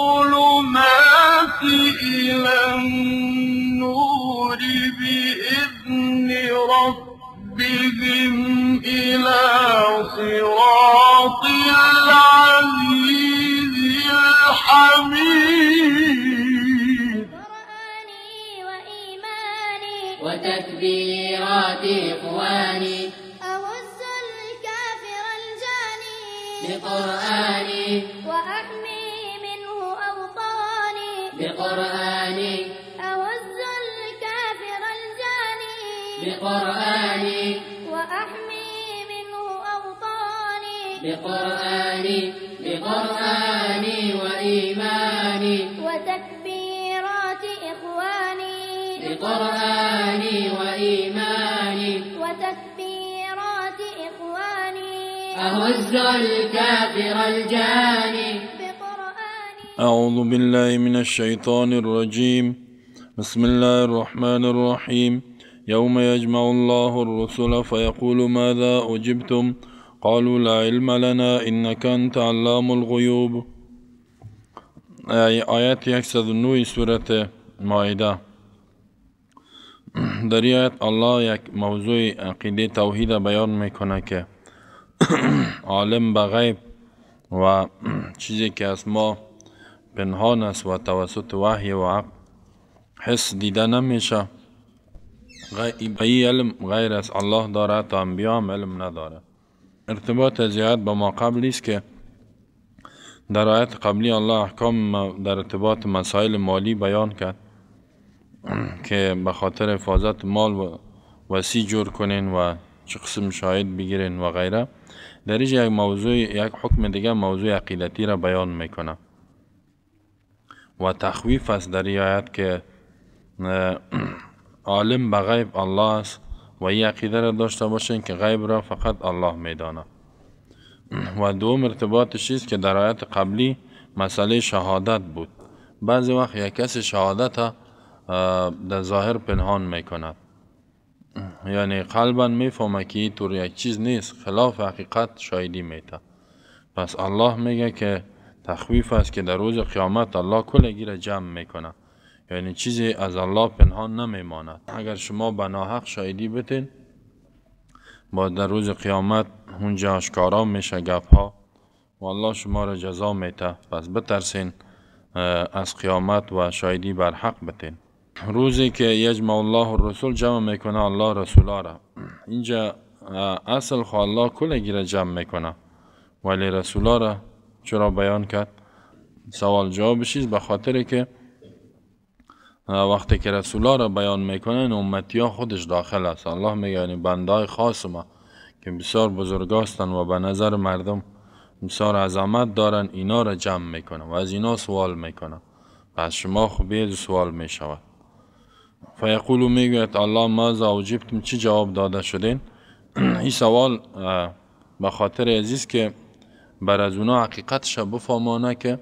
الظلمات إلى النور بإذن ربهم إلى صراط العزيز الحميد قرآني وإيماني وتكبيرات إخواني أهز الكافر الجاني بقرآني بقرآني وأحمي منه أوطاني بقرآني بقرآني وإيماني وتكبيرات إخواني بقرآني وإيماني وتكبيرات إخواني أهز الكافر الجاني أعوذ بالله من الشيطان الرجيم بسم الله الرحمن الرحيم يوم يجمع الله الرسل فيقول ماذا أجبتم قالوا لا علم لنا إنك أنت علام الغيوب آيات يكسد النوي سورة مائدة در الله يك موضوع عقیده توحيد بيان ميكونك عالم بغيب و چیزی که از ما پنهان است و توسط وحی و عقل حس دیده نمیشه غی علم غیر از الله داره تا انبیا هم علم نداره ارتباط زیاد با ما قبلی است که در آیت قبلی الله احکام در ارتباط مسائل مالی بیان کرد که به خاطر حفاظت مال و وسیع جور کنین و چه قسم شاید بگیرین و غیره در اینجا یک موضوع یک حکم دیگه موضوع عقیدتی را بیان میکنه و تخویف است در آیت که عالم به غیب الله است و این عقیده را داشته باشین که غیب را فقط الله میدانه و دوم ارتباطش است که در آیت قبلی مسئله شهادت بود بعضی وقت یک کس شهادت در ظاهر پنهان میکند یعنی قلبا میفهمه که این طور یک چیز نیست خلاف حقیقت شایدی میته پس الله میگه که تخویف است که در روز قیامت الله کل گیر جمع میکنه یعنی چیزی از الله پنهان نمیماند اگر شما به ناحق شایدی بتین با در روز قیامت اونجا آشکارا میشه گپ ها و الله شما را جزا میته پس بترسین از قیامت و شایدی بر حق بتین روزی که یجمع الله رسول جمع میکنه الله رسولا را اینجا اصل خو الله کل را جمع میکنه ولی رسولا را چرا بیان کرد سوال شیز به خاطر که وقتی که رسولا را بیان میکنن امتی ها خودش داخل است الله میگه یعنی بنده خاص ما که بسیار بزرگ و به نظر مردم بسیار عظمت دارن اینا را جمع میکنن و از اینا سوال میکنن پس شما خب از سوال میشود فیقولو میگوید الله از اوجبتم چی جواب داده شدین این سوال به خاطر عزیز که بر از اونا حقیقتش بفهمانه که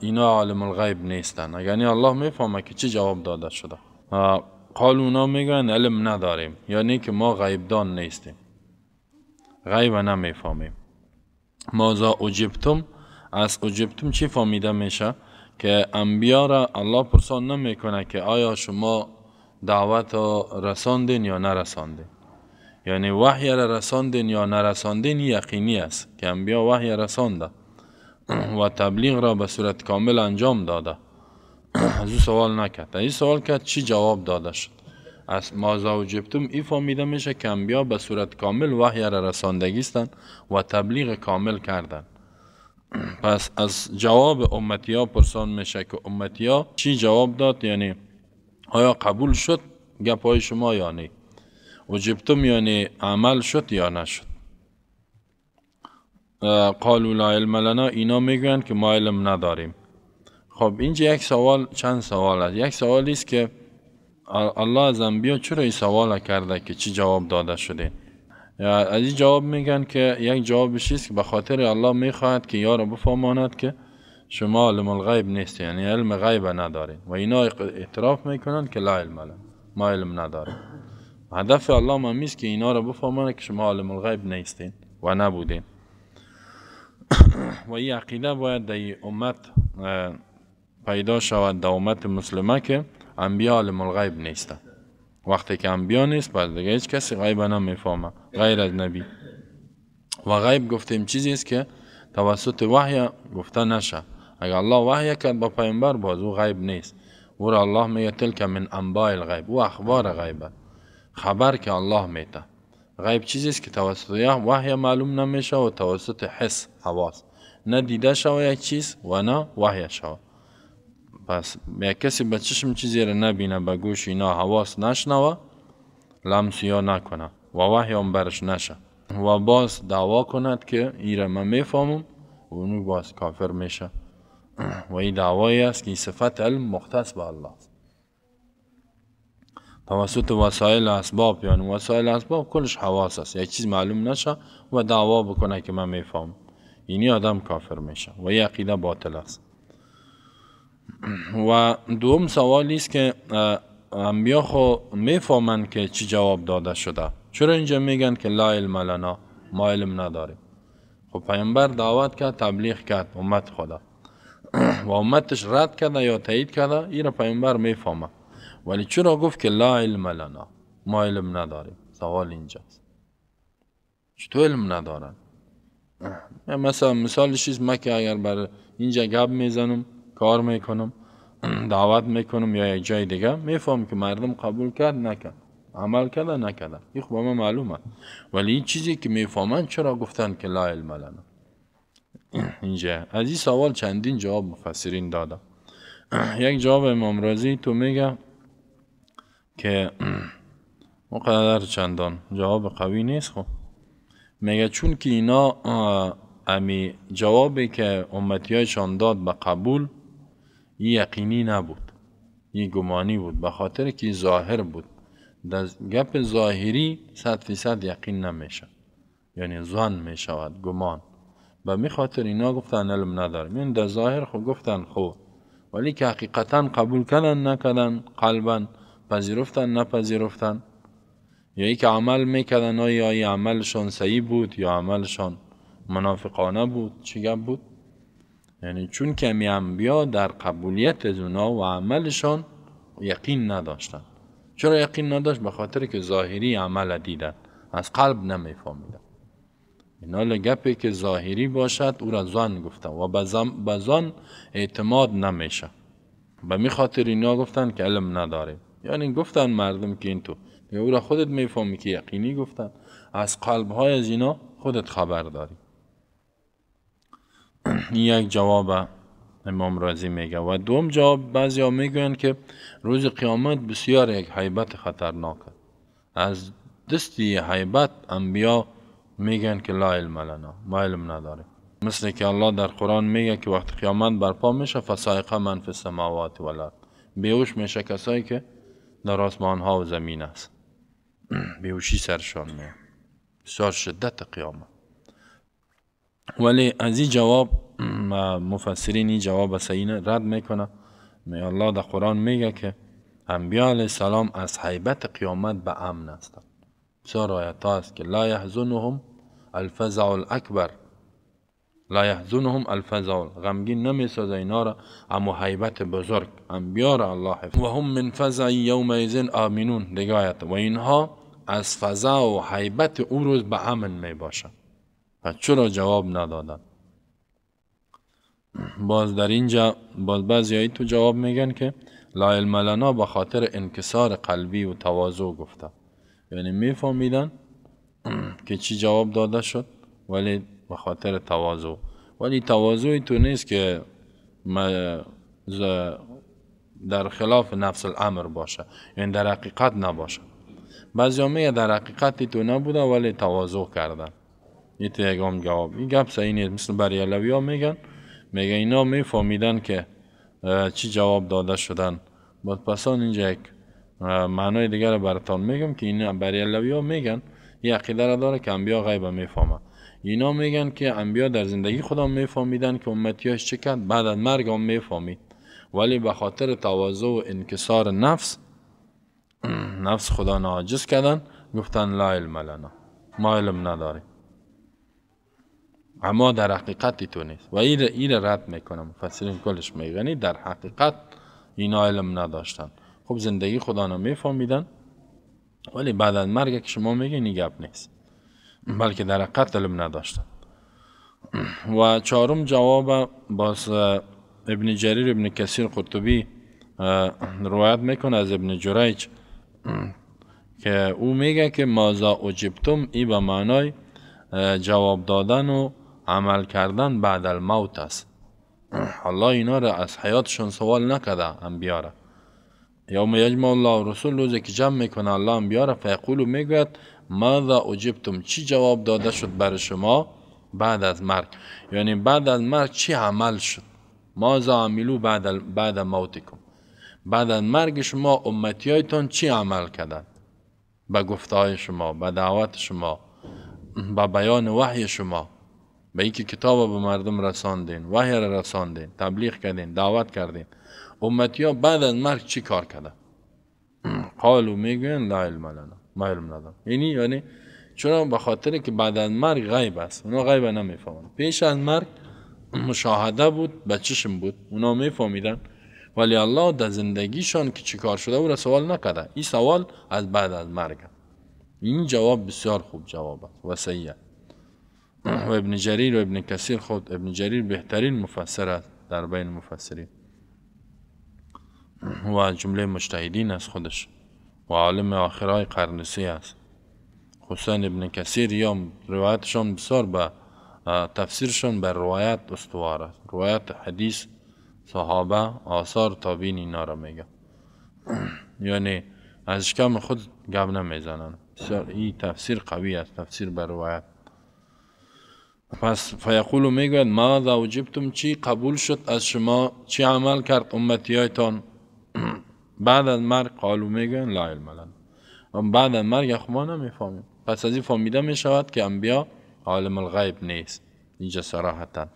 اینا عالم الغیب نیستن یعنی الله میفهمه که چی جواب داده شده قال اونا میگن علم نداریم یعنی که ما غیبدان نیستیم غیب نمیفهمیم ماذا اجبتم از اجبتم چی فهمیده میشه که انبیا را الله پرسان نمیکنه که آیا شما دعوت را رساندین یا نرساندین یعنی وحی را رساندین یا نرساندین یقینی است که انبیا وحی رسانده و تبلیغ را به صورت کامل انجام داده از او سوال نکرد این سوال کرد چی جواب داده شد از مازا و جبتم ای فهمیده میشه که انبیا به صورت کامل وحی را رساندگیستن و تبلیغ کامل کردن پس از جواب امتیا پرسان میشه که امتیا چی جواب داد یعنی آیا قبول شد گپای شما یا و جبتم یعنی عمل شد یا نشد قالوا لا علم لنا اینا میگن که ما علم نداریم خب اینجا یک سوال چند سوال است یک سوال است که الله از انبیا چرا این سوال کرده که چی جواب داده شده از این جواب میگن که یک جوابش است که به خاطر الله میخواهد که یارا بفهماند که شما علم الغیب نیست یعنی علم غیب ندارید و اینا اعتراف میکنن که لا علم لنا ما علم نداریم هدف الله میست که اینا رو بفهماند که شما علم الغیب نیستین و نبودین و این عقیده باید در امت پیدا شود در امت مسلمه که انبیاء علم الغیب نیستند وقتی که انبیا نیست پس دیگه هیچ کسی غیب نمیفهمه غیر از نبی و غیب گفتیم چیزی است که توسط وحی گفته نشه اگر الله وحی کرد با پیامبر باز او غیب نیست او را الله میگه تلک من انبای الغیب او اخبار غیبه خبر که الله میده غیب چیزی است که توسط وحی معلوم نمیشه و توسط حس حواس نه دیده شوه یک چیز و نه وحی شوه پس به کسی به چشم چیزی را نبینه به گوش اینا حواس نشنوه لمس نکنه و وحی هم برش نشه و باز دعوا کند که ایره من میفهمم و اونو باز کافر میشه و این دعوایی است که صفت علم مختص به الله توسط وسایل اسباب یعنی وسایل اسباب کلش حواس است یک چیز معلوم نشه و دعوا بکنه که من میفهم اینی آدم کافر میشه و یه عقیده باطل است و دوم سوالی است که انبیا خو میفهمن که چی جواب داده شده چرا اینجا میگن که لا علم لنا ما علم نداریم خب پیامبر دعوت کرد تبلیغ کرد امت خدا و امتش رد کرده یا تایید کرده این پیامبر میفهمه ولی چرا گفت که لا علم لنا ما علم نداریم سوال اینجاست چطور علم ندارن مثلا مثال چیز ما که اگر بر اینجا گب میزنم کار میکنم دعوت میکنم یا یک جای دیگه میفهم که مردم قبول کرد نکرد عمل کرده نکرده این خب معلومه ولی این چیزی که میفهمن چرا گفتن که لا علم لنا اینجا از این سوال چندین جواب مفسرین دادم یک جواب امام رازی تو میگه که اونقدر چندان جواب قوی نیست خب میگه چون که اینا امی جوابی که امتیایشان داد به قبول این یقینی نبود این گمانی بود به خاطر که ظاهر بود در گپ ظاهری صد فیصد یقین نمیشه یعنی زن میشود گمان و می خاطر اینا گفتن علم ندارم این در ظاهر خب گفتن خب ولی که حقیقتا قبول کردن نکردن قلبا پذیرفتن نپذیرفتن یا که عمل میکردن آیا ای عملشان صحیح بود یا عملشان منافقانه بود چی گپ بود یعنی چون که می انبیا در قبولیت از اونا و عملشان یقین نداشتن چرا یقین نداشت به خاطر که ظاهری عمل دیدن از قلب نمیفهمیدن اینا لگپی که ظاهری باشد او را زن گفتن و به زن اعتماد نمیشه به می خاطر اینا گفتن که علم نداریم یعنی گفتن مردم که این تو او را خودت میفهمی که یقینی گفتن از قلب های از اینا خودت خبر داری این یک جواب امام رازی میگه و دوم جواب بعضی ها میگوین که روز قیامت بسیار یک حیبت خطرناک از دستی حیبت انبیا میگن که لا علم لنا ما علم مثل که الله در قرآن میگه که وقت قیامت برپا میشه فسایقه من فی السماوات ولد بیوش میشه کسایی که در آسمان ها و زمین است بیوشی سرشان می بسیار شدت قیامت ولی از این جواب مفسرین این جواب سعین رد میکنه می الله در قرآن میگه که انبیاء علیه السلام از حیبت قیامت به امن هستند بسیار آیت است که لا یحزنهم الفزع الاکبر لا یحزنهم الفزع غمگین نمیسازه اینا را اما حیبت بزرگ انبیا را الله حفظ و هم من فزع یوم آمینون دگایت و اینها از فضا و حیبت او روز به امن می باشند پس چرا جواب ندادن باز در اینجا باز بعضی تو جواب میگن که لا الملنا لنا به خاطر انکسار قلبی و تواضع گفته یعنی میفهمیدن که چی جواب داده شد ولی به خاطر ولی تواضع تو نیست که در خلاف نفس الامر باشه یعنی در حقیقت نباشه بعضی میگه در حقیقت تو نبوده ولی توازو کردن این هم جواب این گپ صحیح نیست مثل بریالوی ها میگن میگه اینا میفهمیدن که چی جواب داده شدن بعد پسان اینجا یک معنای دیگر براتان میگم که این بریالوی ها میگن یه عقیده را داره که انبیا غیبه میفهمه اینا میگن که انبیا در زندگی خدا میفهمیدن که امتیاش چه کرد بعد از مرگ هم میفهمید ولی به خاطر تواضع و انکسار نفس نفس خدا ناجز کردن گفتن لا علم لنا ما علم نداریم اما در حقیقت تو نیست و این ای رد میکنم فسرین کلش میگنی در حقیقت اینا علم نداشتن خب زندگی خدا رو ولی بعد از مرگ که شما میگین گپ نیست بلکه در حقیقت علم نداشتند و چهارم جواب باز ابن جریر ابن کثیر قرطبی روایت میکنه از ابن جریج که او میگه که مازا اجبتم ای به معنای جواب دادن و عمل کردن بعد الموت است الله اینا را از حیاتشون سوال نکده بیاره. یا یوم یجمع الله رسول روزی که جمع میکنه الله انبیا را فیقول میگوید ماذا اجبتم چی جواب داده شد بر شما بعد از مرگ یعنی بعد از مرگ چی عمل شد ماذا عملو بعد, بعد موتکم بعد از مرگ شما امتیایتان چی عمل کردند به های شما به دعوت شما به بیان وحی شما به اینکه کتاب به مردم رساندین وحی را رساندین تبلیغ کردین دعوت کردین امتیا بعد از مرگ چی کار کردن قالو میگوین لا علم لنا معلوم ندارم یعنی یعنی چون به خاطر که بعد از مرگ غیب است اونا غیب نمیفهمن پیش از مرگ مشاهده بود به بود اونا میفهمیدن ولی الله در زندگیشان که چیکار شده او را سوال نکرده این سوال از بعد از مرگ این جواب بسیار خوب جواب است سیه و ابن جریر و ابن کثیر خود ابن جریر بهترین مفسر است در بین مفسرین و جمله مشتهدین از خودش و عالم آخرای قرن است حسین ابن کثیر یا روایتشان بسیار به تفسیرشان بر روایت استوار است روایت حدیث صحابه آثار تابین اینا را میگه یعنی از کم خود گب نمیزنن بسیار این تفسیر قوی است تفسیر بر روایت پس فیقولو میگوید ما وجبتم چی قبول شد از شما چی عمل کرد امتیایتان بعد از مرگ قالو میگن لا علم لنا بعد از مرگ خب ما نمیفهمیم پس از این فهمیده میشود که انبیا عالم الغیب نیست اینجا صراحتا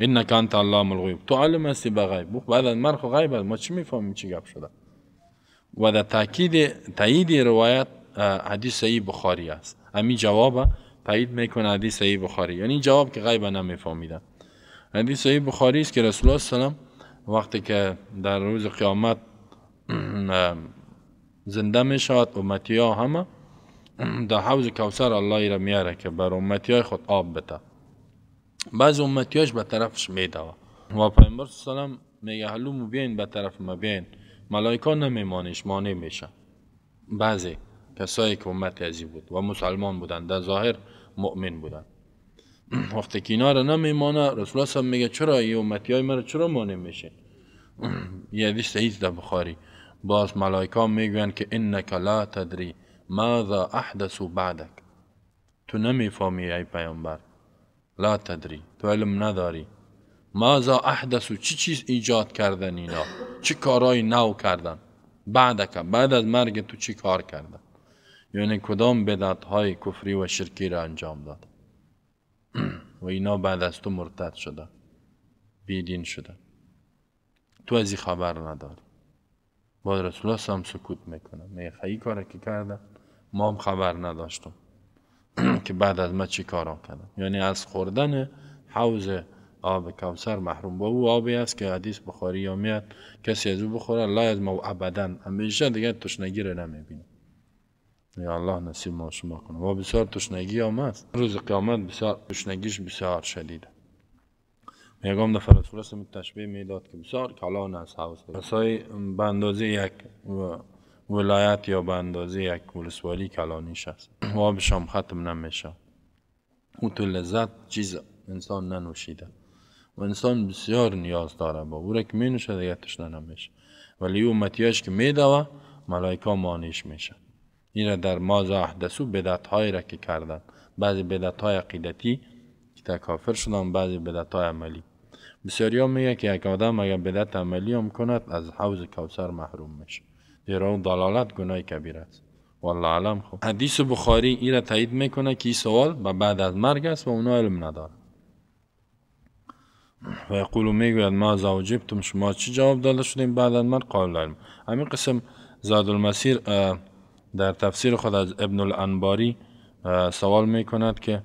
این کانت علام الغیب تو عالم هستی به غیب بعد از مرگ خب غیب ما چی میفهمیم چی گپ شده و در تاکید تایید روایت حدیث صحیح بخاری است امی جواب تایید میکنه حدیث صحیح بخاری یعنی جواب که غیب نمیفهمیدن حدیث صحیح بخاری است که رسول الله وقتی که در روز قیامت زنده می شود امتی ها همه در حوض کوسر الله را میاره که بر امتی های خود آب بده بعض هاش به طرفش میدوه و پیامبر سلام میگه حلوم بیاین به طرف ما بیاین مانیش نمیمانش می میشه بعضی کسایی که امتی ازی بود و مسلمان بودن در ظاهر مؤمن بودن وقتی که اینا را نمیمانه رسول الله میگه چرا این امتی های مرا چرا مانع میشه یه دیست در بخاری باز ملائکا میگویند که انک لا تدری ماذا و بعدک تو نمیفهمی ای پیامبر لا تدری تو علم نداری ماذا احدثو چی چیز ایجاد کردن اینا چی کارای نو کردن بعدک بعد از مرگ تو چی کار کردن یعنی کدام بدعت های کفری و شرکی را انجام داد و اینا بعد از تو مرتد شدن بیدین شدن تو از خبر نداری با رسول الله هم سکوت میکنم میخوایی این که کردم ما هم خبر نداشتم که بعد از ما چی کارا کردم یعنی از خوردن حوز آب کوسر محروم با او آبی است که حدیث بخاری یا میاد کسی از او بخوره لا از ما ابدا همیشه دیگه تشنگی رو نمیبینه یا الله نصیب ما شما کنه و بسیار تشنگی آمد روز قیامت بسیار تشنگیش بسیار شدیده یکم در فرسول هم تشبیه میداد که بسیار کلان از حوز های به اندازه یک ولایت یا به اندازه یک ولسوالی کلانیش است وابش هم ختم نمیشه او تو لذت چیز انسان ننوشیده و انسان بسیار نیاز داره با او که می نوشه دیگه نمی نمیشه ولی او متیاش که می دوه ملائکا مانیش میشه این را در ماز احدثو بدت های را که کردن بعضی بدت های عقیدتی که تکافر شدن بعضی بدت های عملی هم میگه که یک آدم اگر بدعت عملی هم کند از حوز کوسر محروم میشه زیرا اون دلالت گناه کبیر است والله علم خوب حدیث بخاری این را تایید میکنه که این سوال و بعد از مرگ است و اونا علم نداره و یقول میگوید ما از شما چی جواب داده شدیم بعد از مرگ قال علم همین قسم زاد المسیر در تفسیر خود از ابن الانباری سوال میکند که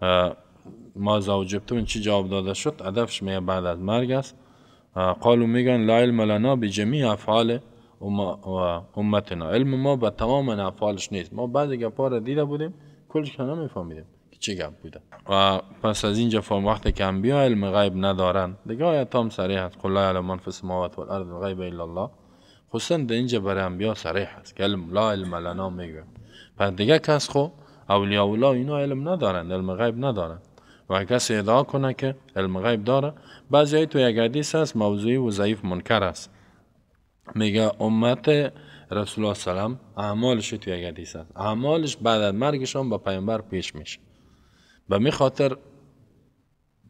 ما زوجبتو تو چی جواب داده شد ادفش میگه بعد از مرگ است قالو میگن لا علم لنا به جمیع افعال امتنا علم ما به تمام افعالش نیست ما بعضی گپا را دیده بودیم کلش که نمیفهمیدیم که چی گپ بوده و پس از اینجا فهم وقتی که انبیا علم غیب ندارن دیگه آیت هم صریح است قل لا علم من والارض الغیب الا الله خصوصا اینجا برای انبیا صریح است که علم لا علم لنا میگن پس دیگه کس خو اولیاء الله اینا علم ندارن علم غیب ندارن و کسی ادعا کنه که علم غیب داره بعضی تو یک حدیث هست، موضوعی و ضعیف منکر است میگه امت رسول الله سلام اعمالش تو یک حدیث هست. اعمالش بعد از هم با پیامبر پیش میشه به می خاطر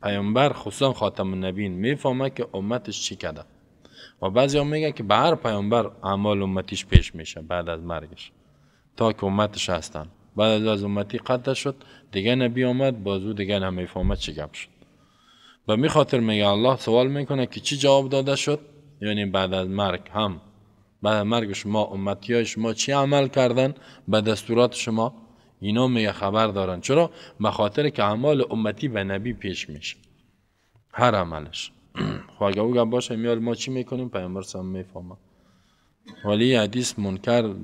پیامبر خصوصا خاتم النبیین میفهمه که امتش چی کرده و بعضی ها میگه که به هر پیامبر اعمال امتیش پیش میشه بعد از مرگش تا که امتش هستن بعد از امتی قطع شد دیگه نبی آمد بازو دیگه همه چی گپ شد و می خاطر میگه الله سوال میکنه که چی جواب داده شد یعنی بعد از مرگ هم بعد از مرگ شما امتی های شما چی عمل کردن به دستورات شما اینا میگه خبر دارن چرا به خاطر که اعمال امتی و نبی پیش میشه هر عملش اگه او باشه میال ما چی میکنیم پیامبر سم میفهمه ولی حدیث منکر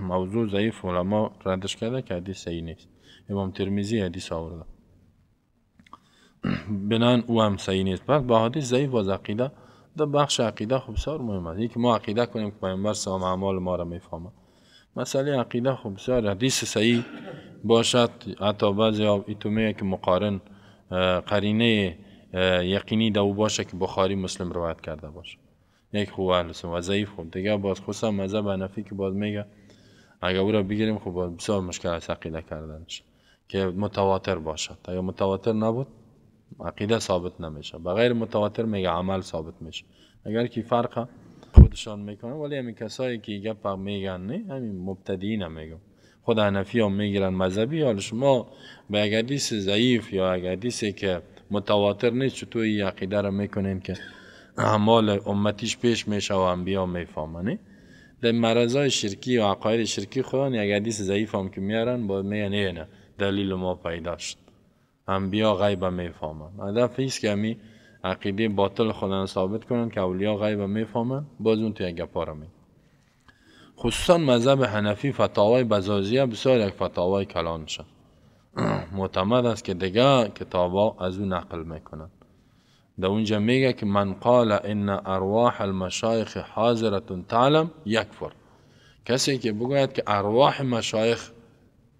موضوع ضعیف علما ردش کرده که حدیث صحیح نیست امام ترمیزی حدیث آورده بنان او هم صحیح نیست پس با حدیث ضعیف باز عقیده در بخش عقیده خوب سار مهم است یکی ما عقیده کنیم که پیامبر سام اعمال ما را میفهمه مسئله عقیده خوب سار حدیث صحیح باشد حتی بعضی ایتومه که مقارن قرینه یقینی او باشه که بخاری مسلم روایت کرده باشه یک خوب اهل و ضعیف خوب. دیگه باز خوصا مذهب نفی که باز میگه اگر او را بگیریم خب بسیار مشکل است عقیده کردنش که متواتر باشد یا متواتر نبود عقیده ثابت نمیشه بغیر متواتر میگه عمل ثابت میشه اگر کی فرق خودشان میکنن ولی همین کسایی که گپ میگن نه همین مبتدی هم میگن خود انفی هم میگیرن مذهبی حالا شما به دیس ضعیف یا دیسی که متواتر نیست چطور این عقیده را میکنین که اعمال امتیش پیش میشه و انبیا میفهمنه در مرضای شرکی و عقاید شرکی خوان یک حدیث ضعیف هم که میارن با میگن نه دلیل ما پیدا شد بیا غیب میفامن هدف ایست که همی عقیده باطل خودن ثابت کنن که اولیا غیب میفامن باز اون تو یک گپا خصوصا مذهب حنفی فتاوای بزازیه بسیار یک فتاوای کلان شد معتمد است که دیگه کتابا از اون نقل میکنن در اونجا میگه که من قال ان ارواح المشایخ حاضرتون تعلم یکفر کسی که بگوید که ارواح مشایخ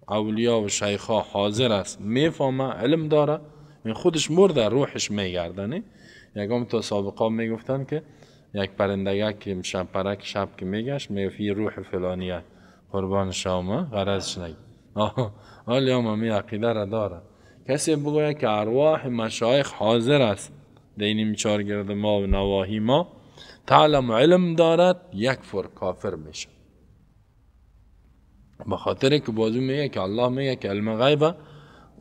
اولیا و شیخ حاضر است میفهمه علم داره این خودش مرده روحش میگردنه یکم تو سابقا میگفتن که یک پرندگه که شب پرک شب که میگشت میفی روح فلانیه قربان شما غرضش نگی حالی هم می عقیده را داره کسی بگوید که ارواح مشایخ حاضر است چار گرد ما و نواهی ما تعلم علم دارد یک فر کافر میشه بخاطر که بازو میگه که الله میگه که علم غیبه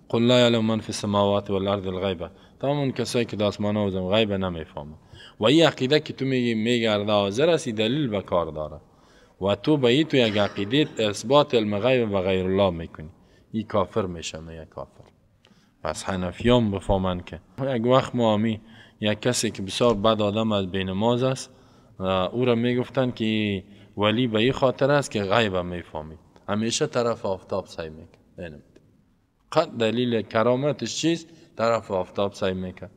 قل لا یعلم من فی السماوات والارض الغیبه تمام اون کسایی که داسمان و زم غیبه نمیفهمه و این عقیده که تو میگی میگرد آزر است دلیل به کار داره و تو به این تو یک عقیده اثبات علم غیبه و غیر الله میکنی این کافر میشه یک کافر پس حنفیان بفهمن که یک وقت ما یک کسی که بسیار بد آدم از بین ماز است او را میگفتند که ولی به این خاطر است که غیب میفهمید همیشه طرف آفتاب سعی میکرد قد دلیل کرامتش چیست طرف آفتاب سعی میکرد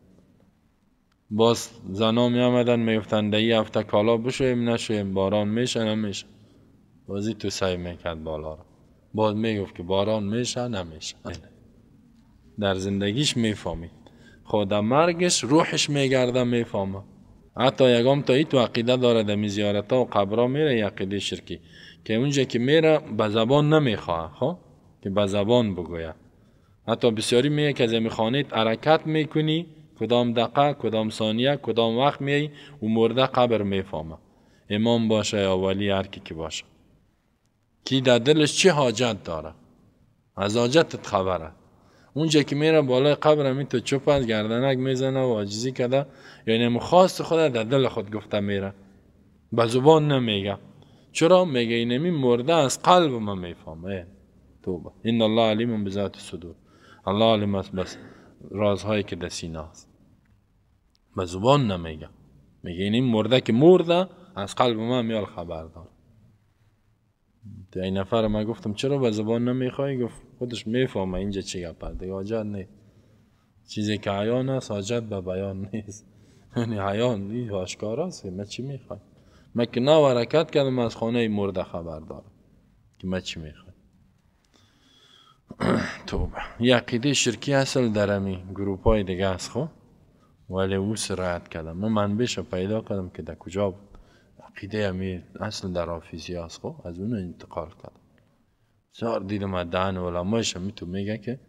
باز زنا می آمدن می گفتن هفته کالا بشویم نشویم باران میشه نمیشه بازی تو سعی میکرد بالا را باز گفت که باران میشه نمیشه در زندگیش میفهمید خدا مرگش روحش میگرده میفهمه حتی یکم تا ای تو عقیده داره در زیارت و قبرا میره یقیده شرکی که اونجا که میره به زبان نمیخواه خب؟ که به زبان بگویه حتی بسیاری میگه که از خانیت حرکت میکنی کدام دقه کدام ثانیه کدام وقت میای و مرده قبر میفهمه امام باشه یا ولی هر کی که باشه کی در دلش چی حاجت داره از حاجتت خبره اونجا که میره بالا قبر می تو از گردنک میزنه و عاجزی کده یعنی مخواست خود در دل خود گفته میره به زبان نمیگه چرا میگه اینمی مرده از قلب ما میفهمه توبه این الله علیم بذات صدور الله علیم است بس رازهایی که در سینه است به زبان نمیگه میگه این مرده که مرده از قلب ما میال خبر این نفر من گفتم چرا به زبان نمیخوای گفت خودش میفهمه اینجا چی گپ دیگه حاجت نه چیزی که عیان است حاجت به بیان نیست یعنی عیان نیست آشکار است من چی میخوای من که نه حرکت کردم از خانه مرده خبر دارم که ما چی میخوای توبه یقیده شرکی اصل درمی گروپ های دیگه است خب ولی او سرعت کردم من منبعش پیدا کردم که در کجا بود عقیده همی اصل در آفیسی هست از اون انتقال کرد بسیار دیدم ما دهن علمایش همی تو میگه که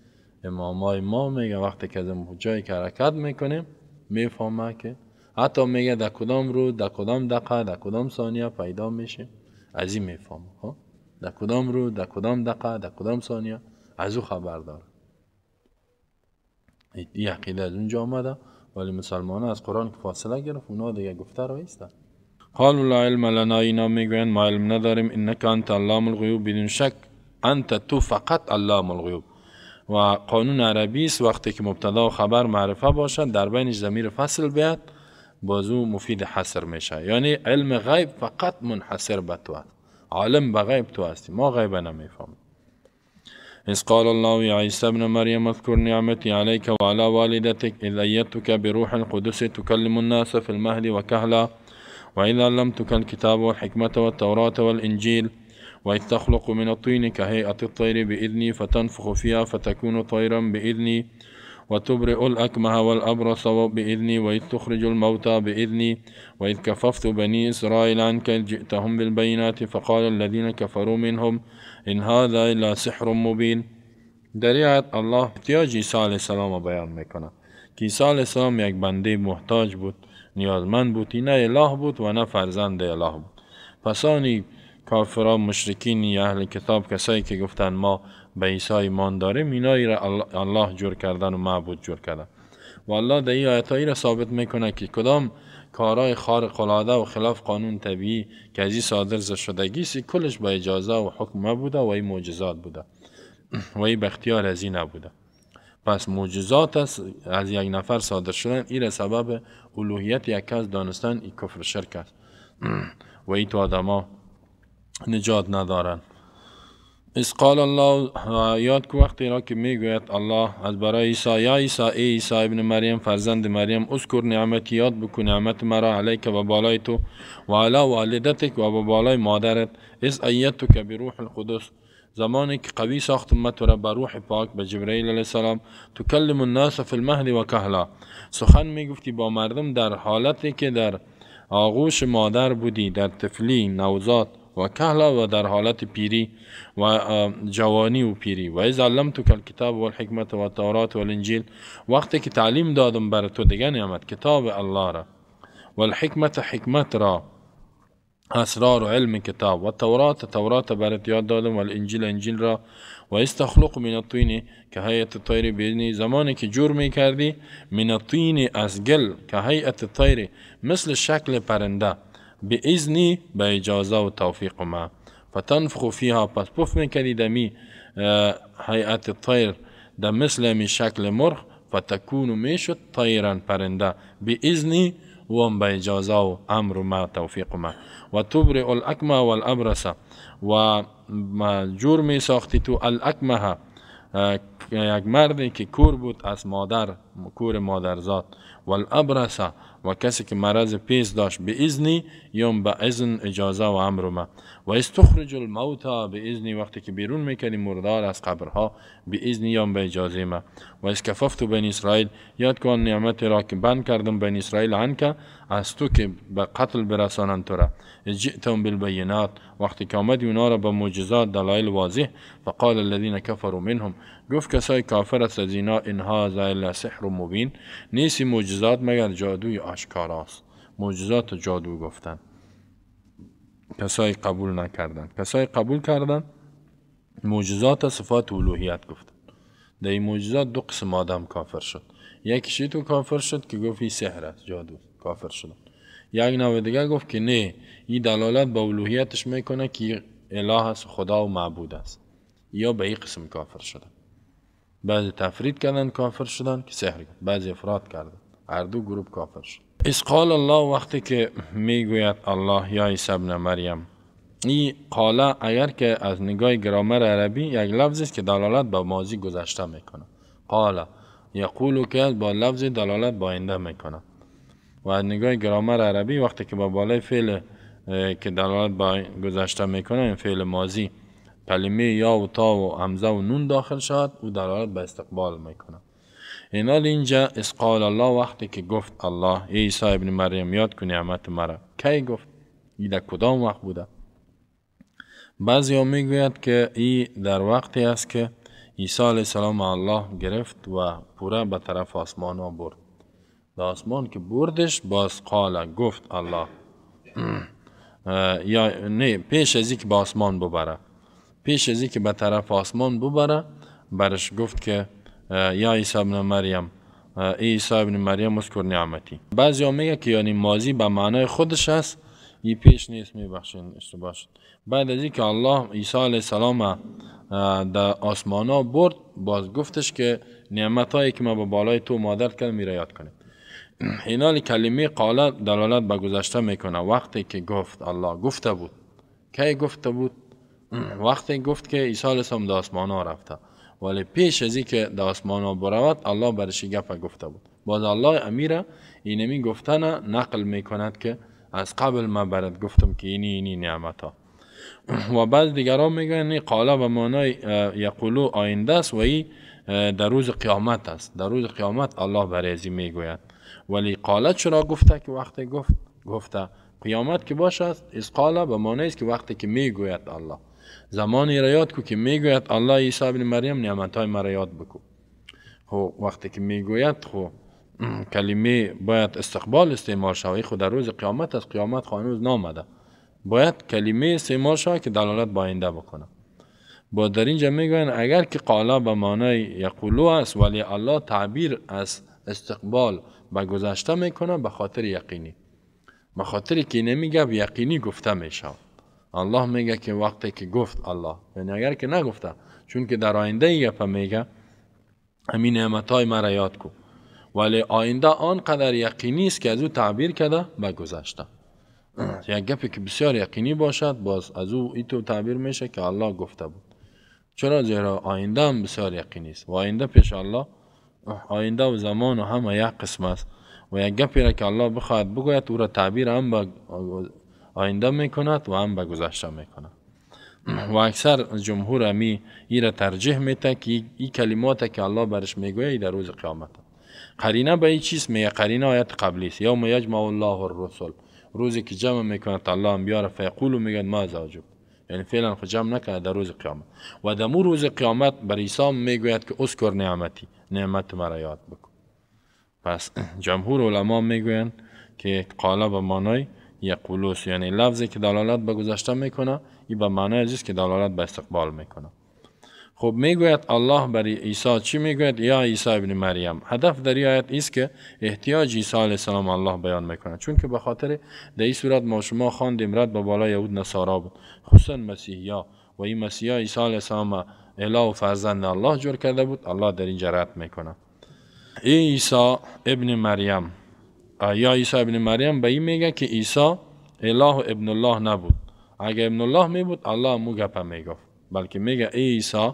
امامای ما میگه وقتی که از جایی که حرکت میکنیم میفهمه که حتی میگه در کدام رو در کدام دقه در کدام ثانیه پیدا میشه از این میفهمه ها خب؟ در کدام رو در کدام دقه در کدام ثانیه از او خبر داره این عقیده از اونجا آمده ولی مسلمان از قرآن که فاصله گرفت اونا دیگه گفته رو ایستن قالوا لا علم لنا اینا میگویند ما علم نداریم انک انت علام الغیوب بدون شک انت تو فقط علام الغیوب و قانون عربی است وقتی که مبتدا و خبر معرفه باشد در بینش ضمیر فصل بیاد بازو مفید حصر میشه یعنی علم غیب فقط منحصر به تو است عالم به غیب تو هستی ما غیب نمیفهمیم إذ قال الله يا عيسى ابن مريم اذكر نعمتي عليك وعلى والدتك إذ أيدتك بروح القدس تكلم الناس في المهد وكهلا لم علمتك الكتاب والحكمة والتوراة والإنجيل وإذ تخلق من الطين كهيئة الطير بإذني فتنفخ فيها فتكون طيرا بإذني وتبرئ الأكمه والأبرص بإذني وإذ تخرج الموتى بإذني وإذ كففت بني إسرائيل عنك جئتهم بالبينات فقال الذين كفروا منهم إن هذا إلا سحر مبين در الله احتیاج عیسی عليه السلام را بیان میکنه که عليه السلام یک بنده محتاج بود نیازمند بود نه اله بود و نه فرزند اله بود پسانی کافران مشرکین یا اهل کتاب کسایی که گفتن ما به عیسی ایمان داریم اینا را الله جور کردن و معبود جور کردن و الله در این آیت را ثابت میکنه که کدام کارای خارق العاده و خلاف قانون طبیعی که از این صادر شدگی است کلش با اجازه و حکم بوده و این معجزات بوده و این بختیار از این نبوده پس معجزات است از یک نفر صادر شدن این سبب الوهیت یک کس دانستن این کفر شرک است و این تو آدما نجات ندارن از قال الله یاد که وقتی را که میگوید الله از برای عیسی یا عیسی ای عیسی ابن مریم فرزند مریم اذکر نعمت یاد بکن نعمت مرا علیک و بالای تو و علی والدتک و بالای مادرت از ایت تو که بروح القدس زمانی که قوی ساخت امت را به روح پاک به جبرئیل علیه السلام تکلم الناس فی المهد و کهلا سخن میگفتی با مردم در حالتی که در آغوش مادر بودی در تفلی نوزاد و کهلا و در حالت پیری و جوانی و پیری و از علم تو کل کتاب و الحکمت و تورات و الانجیل وقتی که تعلیم دادم بر تو دیگه نعمت کتاب الله را و الحکمت حکمت را أسرار علم كتاب والتوراة التوراة بارت یاد دادم والانجیل را ويستخلق من الطين كهيئة الطير الطیر زمان زمانی که جور من الطين از كهيئة الطير مثل الشكل پرنده به بإجازة وتوفيق ما فتنفخ فيها پس مي كاردي دمي آه، هيئة الطير دمثل مثل شكل مرخ فتكون فتکون میشد بارندا پرنده وهم بإجازة أمر ما توفيق ما وتبرئ الأكمة والأبرص وما جور ساختي الأكمة آه، یک مردی که کور بود از مادر کور مادرزاد الابرسه و کسی که مرض پیس داشت به ازنی یا به اذن اجازه و امر ما و استخرج الموتا به ازنی وقتی که بیرون میکنی مردار از قبرها به ازنی یا به اجازه ما و تو بین اسرائیل یاد کن نعمت را که بند کردم بین اسرائیل انکه از تو که به قتل برسانند تو را جئتم بالبینات وقتی که آمدی اونا به معجزات دلایل واضح فقال الذین کفروا منهم گفت کسای کافر است از اینا اینها زیل سحر و مبین نیستی موجزات مگر جادوی است موجزات و جادو گفتن کسای قبول نکردن کسای قبول کردن معجزات صفات الوهیت گفتن در این موجزات دو قسم آدم کافر شد یکی تو کافر شد که گفت این سحر است جادو کافر شدن یک نوع دیگه گفت که نه این دلالت به الوهیتش میکنه که اله است خدا و معبود است یا به این قسم کافر شدن بعضی تفرید کردن کافر شدن که سحر کرد بعضی افراد کردن هر دو گروه کافر شد اسقال الله وقتی که میگوید الله یا عیسی ابن مریم این قالا اگر که از نگاه گرامر عربی یک لفظ است که دلالت به ماضی گذشته میکنه قاله یقولو که با لفظ دلالت باینده میکنه و از نگاه گرامر عربی وقتی که با بالای فعل که دلالت با گذشته میکنه این یعنی فعل ماضی کلمه یا و تا و همزه و نون داخل شد او دلالت به استقبال میکنه اینا اینجا اسقال الله وقتی که گفت الله ای عیسی ابن مریم یاد کنی نعمت مرا کی گفت ای در کدام وقت بوده بعضی ها میگوید که ای در وقتی است که عیسی علیه السلام الله گرفت و پوره به طرف آسمان ها برد در آسمان که بردش باز گفت الله یا نه پیش از که به آسمان ببره پیش از که به طرف آسمان ببره برش گفت که یا عیسی ابن مریم ای عیسی ابن مریم مسکر نعمتی بعضی ها میگه که یعنی ماضی به معنای خودش هست یه پیش نیست میبخشین اشتباه شد بعد از اینکه الله عیسی علیه السلام در آسمان ها برد باز گفتش که نعمت هایی که ما به بالای تو مادرت کرد میره یاد کنیم اینال کلمه قالت دلالت به گذشته میکنه وقتی که گفت الله گفته بود کی گفته بود وقتی گفت که عیسی علیه السلام در آسمان رفته ولی پیش از که در آسمان ها برود الله برش گپ گفته بود باز الله امیر اینمی گفتن نقل میکند که از قبل ما برد گفتم که اینی اینی نعمت ها و بعد ها میگن این قاله به معنای یقولو آینده است و این در روز قیامت است در روز قیامت الله برای میگوید ولی قاله چرا گفته که وقتی گفت گفته قیامت که باشد، است از قاله به معنی است که وقتی که میگوید الله زمانی را یاد کو که میگوید الله عیسی ابن مریم نعمت های مرا یاد بکو خو خب، وقتی که میگوید خو خب، کلمه باید استقبال استعمال شوی خو خب، در روز قیامت از قیامت خانوز نامده باید کلمه استعمال شوی که دلالت باینده بکنه با در اینجا میگوین اگر که قالا به معنای یقولو است ولی الله تعبیر از استقبال به گذشته میکنه به خاطر یقینی به خاطری که نمیگه یقینی گفته میشود الله میگه که وقتی که گفت الله یعنی اگر که نگفته چون که در آینده ای گفت میگه همین نعمت های مرا یاد کو ولی آینده آنقدر یقینی است که از او تعبیر کرده و گذشته یک گپی که بسیار یقینی باشد باز از او ایتو تعبیر میشه که الله گفته بود چرا زیرا آینده هم بسیار یقینی است و آینده پیش الله آینده و زمان و همه یک قسم است و یک گپی را که الله بخواهد بگوید او را تعبیر هم آینده میکند و هم به گذشته میکند و اکثر جمهور امی ای را ترجیح میده که این کلمات که الله برش میگوید در روز قیامت قرینه به این چیز میگه قرینه آیت قبلی است یوم یجمع الله الرسل روزی که جمع میکند الله انبیا را فیقول میگن ما زاجب یعنی فعلا خود جمع نکنه در روز قیامت و در مو روز قیامت بر عیسی میگوید که اسکر نعمتی نعمت مرا یاد بکن پس جمهور علما میگویند که قاله به مانای یقولوس یعنی لفظی که دلالت به گذشته میکنه این به معنی که دلالت به استقبال میکنه خب میگوید الله برای عیسی چی میگوید یا عیسی ابن مریم هدف در این آیت است که احتیاج عیسی علیه السلام الله بیان میکنه چون که به خاطر در این صورت ما شما خواندیم رد به بالا یهود نصارا بود خصوصا مسیحیا و این مسیح عیسی علیه السلام اله و فرزند الله جور کرده بود الله در این رد میکنه ای عیسی ابن مریم یا عیسی ابن مریم به این میگه که عیسی اله ابن الله نبود اگر ابن الله می بود الله مو گپه میگفت بلکه میگه ای عیسی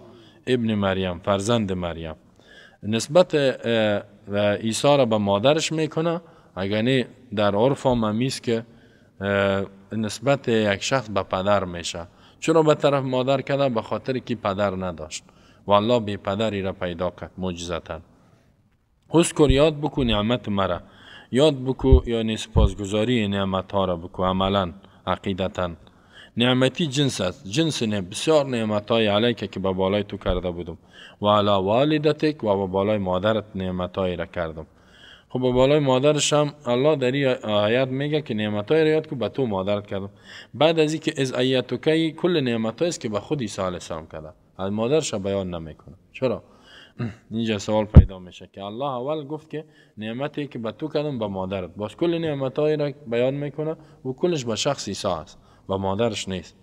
ابن مریم فرزند مریم نسبت عیسی را به مادرش میکنه اگر نه در عرف ممیز که نسبت یک شخص به پدر میشه چرا به طرف مادر کرده به خاطر که پدر نداشت و الله به پدری را پیدا کرد معجزتا حس کن یاد بکن نعمت مرا یاد بکو یعنی سپاسگزاری نعمت ها را بکو عملا عقیدتا نعمتی جنس است جنس نه بسیار نعمت های علیکه که به بالای تو کرده بودم و علا والدتک و به بالای مادرت نعمت را کردم خب به بالای مادرش هم الله در این آیت میگه که نعمت های را یاد کو به تو مادرت کردم بعد از اینکه از ایتوکی کل نعمت است که به خود سال علیه کرده از مادرش بیان نمیکنه چرا اینجا سوال پیدا میشه که الله اول گفت که نعمتی که به تو کردم به مادرت باش کل های را بیان میکنه و کلش به شخص ایسا هست و مادرش نیست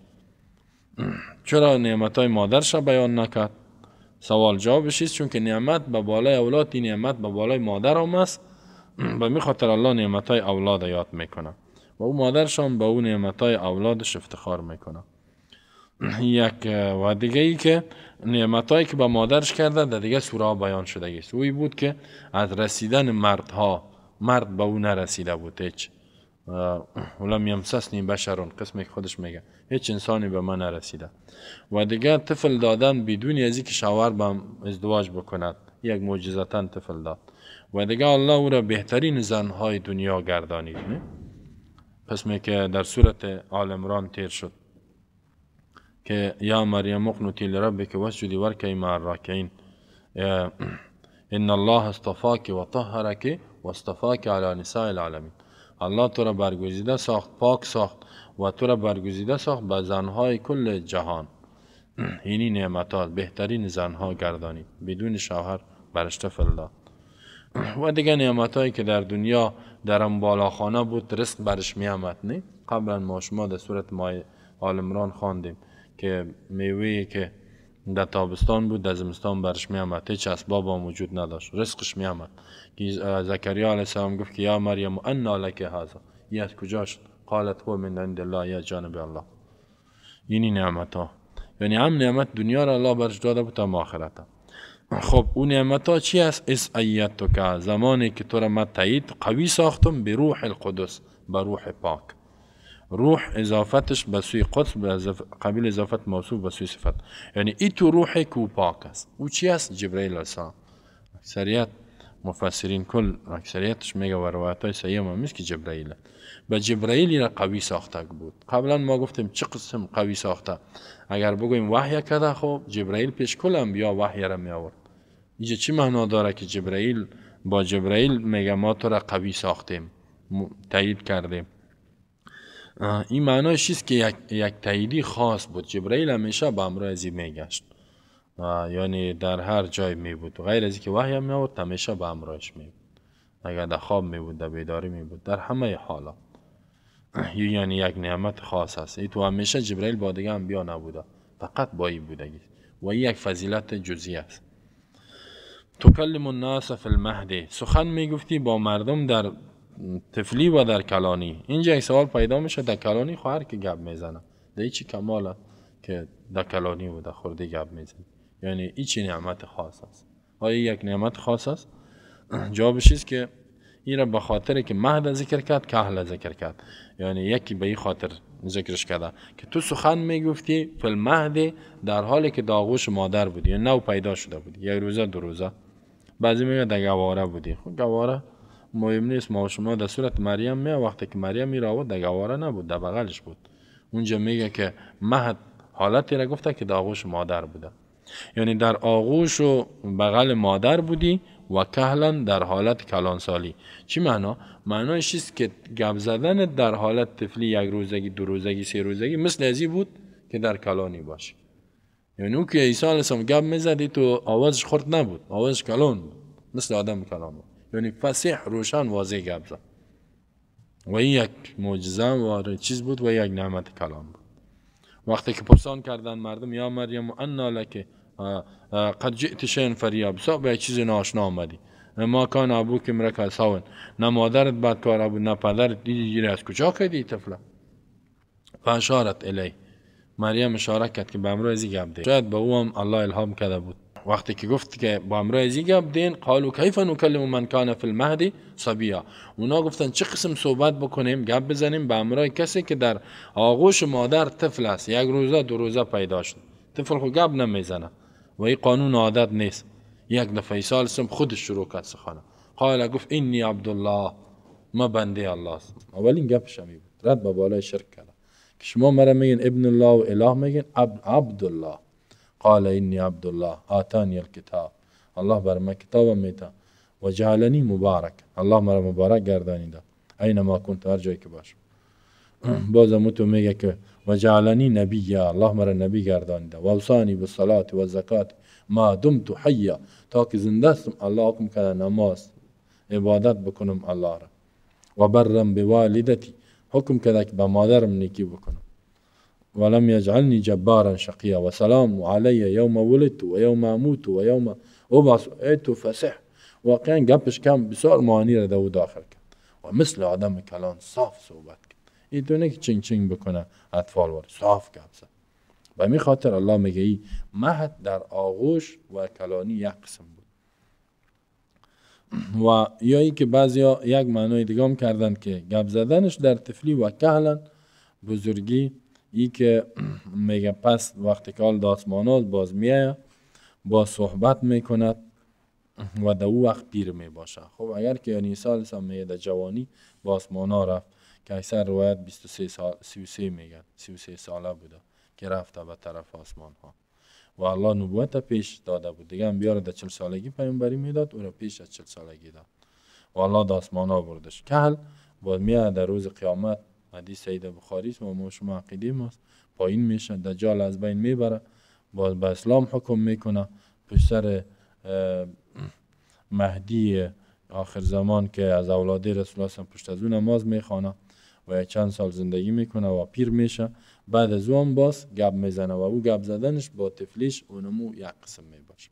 چرا نعمت های مادرش را بیان نکرد سوال جواب است چون که نعمت به بالای اولاد این نعمت به بالای مادر هم است به می خاطر الله نعمت های اولاد یاد میکنه و او مادرش هم به اون نعمت های اولادش افتخار میکنه یک دیگه ای که نعمتایی که به مادرش کرده در دیگه سوره بیان شده گیست اوی بود که از رسیدن مردها مرد به او نرسیده بود هیچ میمسس نیم بشرون قسمی که خودش میگه هیچ انسانی به من نرسیده و دیگه طفل دادن بدون از که شوهر به ازدواج بکند یک معجزتا طفل داد و دیگه الله او را بهترین زنهای دنیا گردانید پس که در صورت آل عمران تیر شد که یا مریم که لربک واسجدی ورکی مع الراکعین ان الله استفاک و طهرک و استفاک علی نساء العالمین الله تو را برگزیده ساخت پاک ساخت و تو را برگزیده ساخت به زنهای کل جهان اینی نعمتات بهترین زنها گردانید بدون شوهر برشت الله و دیگه نعمت هایی که در دنیا در آن بود رزق برش میامد قبلا ما شما در صورت مای آل عمران که میوه که در تابستان بود در زمستان برش می آمد هیچ اسباب وجود نداشت رزقش می آمد زکریا علیه السلام گفت که یا مریم ان لک هذا یا از قالت هو من عند الله یا جانب الله این نعمت ها یعنی هم نعمت دنیا را الله برش داده بود تا آخرت خب اون نعمت ها چی است اس ایت تو که زمانی که تو را من تایید قوی ساختم به روح القدس به روح پاک روح اضافتش به سوی قدس به قبیل اضافت موصوف به سوی صفت یعنی ای تو روح کو پاک است او چی است جبرئیل السلام اکثریت مفسرین کل اکثریتش میگه و روایت های صحیح هم که جبرئیل به جبرئیل را قوی ساخته بود قبلا ما گفتیم چه قسم قوی ساخته اگر بگویم وحی کرده خب جبرئیل پیش کل انبیا وحی را می آورد اینجا چی معنا داره که جبرئیل با جبرئیل میگه ما تو را قوی ساختیم تایید کردیم این معناش است که یک, یک تاییدی خاص بود جبرئیل همیشه به همراه ازی میگشت یعنی در هر جای می بود غیر از که وحی می آورد همیشه به همراهش می بود اگر در خواب می بود در بیداری می بود در همه حالا یعنی یک نعمت خاص است ای تو همیشه جبرئیل با دیگه هم بیا نبوده فقط با این بودگی و این یک فضیلت جزی است تو کلم الناس فی سخن می گفتی با مردم در تفلی و در کلانی اینجا این سوال پیدا میشه در کلانی خواهر که گپ میزنه در چی کماله که در کلانی و در خورده گپ میزنه یعنی ایچی نعمت خاص است آیا یک نعمت خاص است جوابش که این را به خاطر که مهد ذکر کرد که اهل ذکر کرد یعنی یکی به این خاطر ذکرش کرده که تو سخن میگفتی فل مهد در حالی که داغوش مادر بودی یعنی نو پیدا شده بودی یک روزه دو روزه بعضی میگه در گواره بودی خب گواره مهم نیست ما شما در صورت مریم می وقتی که مریم می آورد در گواره نبود در بغلش بود اونجا میگه که مهد حالتی را گفته که در آغوش مادر بوده یعنی در آغوش و بغل مادر بودی و کهلا در حالت کلانسالی چی معنا معنای شست که گب زدن در حالت طفلی یک روزگی دو روزگی سه روزگی مثل ازی بود که در کلانی باشه یعنی اون که عیسی علیه گب میزدی تو آوازش خرد نبود آوازش کلان بود مثل آدم کلان بود یعنی فسیح روشن واضح زد و این یک معجزه و آره چیز بود و یک نعمت کلام بود وقتی که پرسان کردن مردم یا مریم انا لکه قد جئت شین فریاب سا به چیز ناشنا آمدی ما کان ابو که مرک ساون نه مادرت بدکار بود نه پدرت دیدی گیری از کجا کردی طفله فاشارت الی مریم اشاره کرد که به امروزی گپ شاید به او هم الله الهام کرده بود وقتی که گفت که با امرای زیگا بدین قالو کیف نکلم من کان فی المهدی صبیا اونا گفتن چه قسم صحبت بکنیم گپ بزنیم با امرای کسی که در آغوش مادر طفل است یک روزه دو روزه پیدا شد طفل خو گپ نمیزنه و این قانون عادت نیست یک دفعه سم خودش شروع کرد سخنه قال گفت اینی عبدالله ما بنده الله است اولین گپش بود رد به بالای شرک کرد که شما مرا میگین ابن الله و اله میگین عبد الله قال إني عبد الله آتاني الكتاب الله برما كتابا ميتا وجعلني مبارك الله مرا مبارك گردانی دا اينما كنت أرجوك باش بوزا متو بازم وجعلني نبيا الله مرا نبي گردانی دا ووصاني بالصلاة والزكاة ما دمت حيا تا که الله أكم كلا نماز عبادت بكنم الله را وبرم بوالدتي حكم حکم کرده که بكنم ولم يجعلني جبارا شقيا وسلام علي يوم ولدت ويوم اموت ويوم ابعث ايت فسح وكان گپش کم بسیار معانی را داخل کرد و مثل آدم کلان صاف صحبت کرد این تو که چنگ چنگ بکنه اطفال وار صاف گپ زد و می خاطر الله میگه ای مهد در آغوش و کلانی یک قسم بود و یا ای که بعضی یک معنای دیگه کردن که گب زدنش در طفلی و کهلن بزرگی ای که میگه پس وقتی که آل داسمانات باز میایه با صحبت میکند و در او وقت پیر می خب اگر که یعنی سال سم میگه در جوانی با رفت که اکثر روایت 23 سال 33 میگه 33 ساله بوده که رفته به طرف آسمان ها و الله نبوت پیش داده بود دیگه هم بیاره در 40 سالگی پیامبری میداد او را پیش از 40 سالگی داد و الله داسمانا بردش کل باز میاد در روز قیامت حدیث سید بخاری است و ما شما عقیده ماست پایین میشه دجال از بین میبره باز به اسلام حکم میکنه پشت سر مهدی آخر زمان که از اولاد رسول الله پشت از او نماز میخوانه و چند سال زندگی میکنه و پیر میشه بعد از اون باز گب میزنه و او گب زدنش با تفلیش اونمو یک قسم میباشه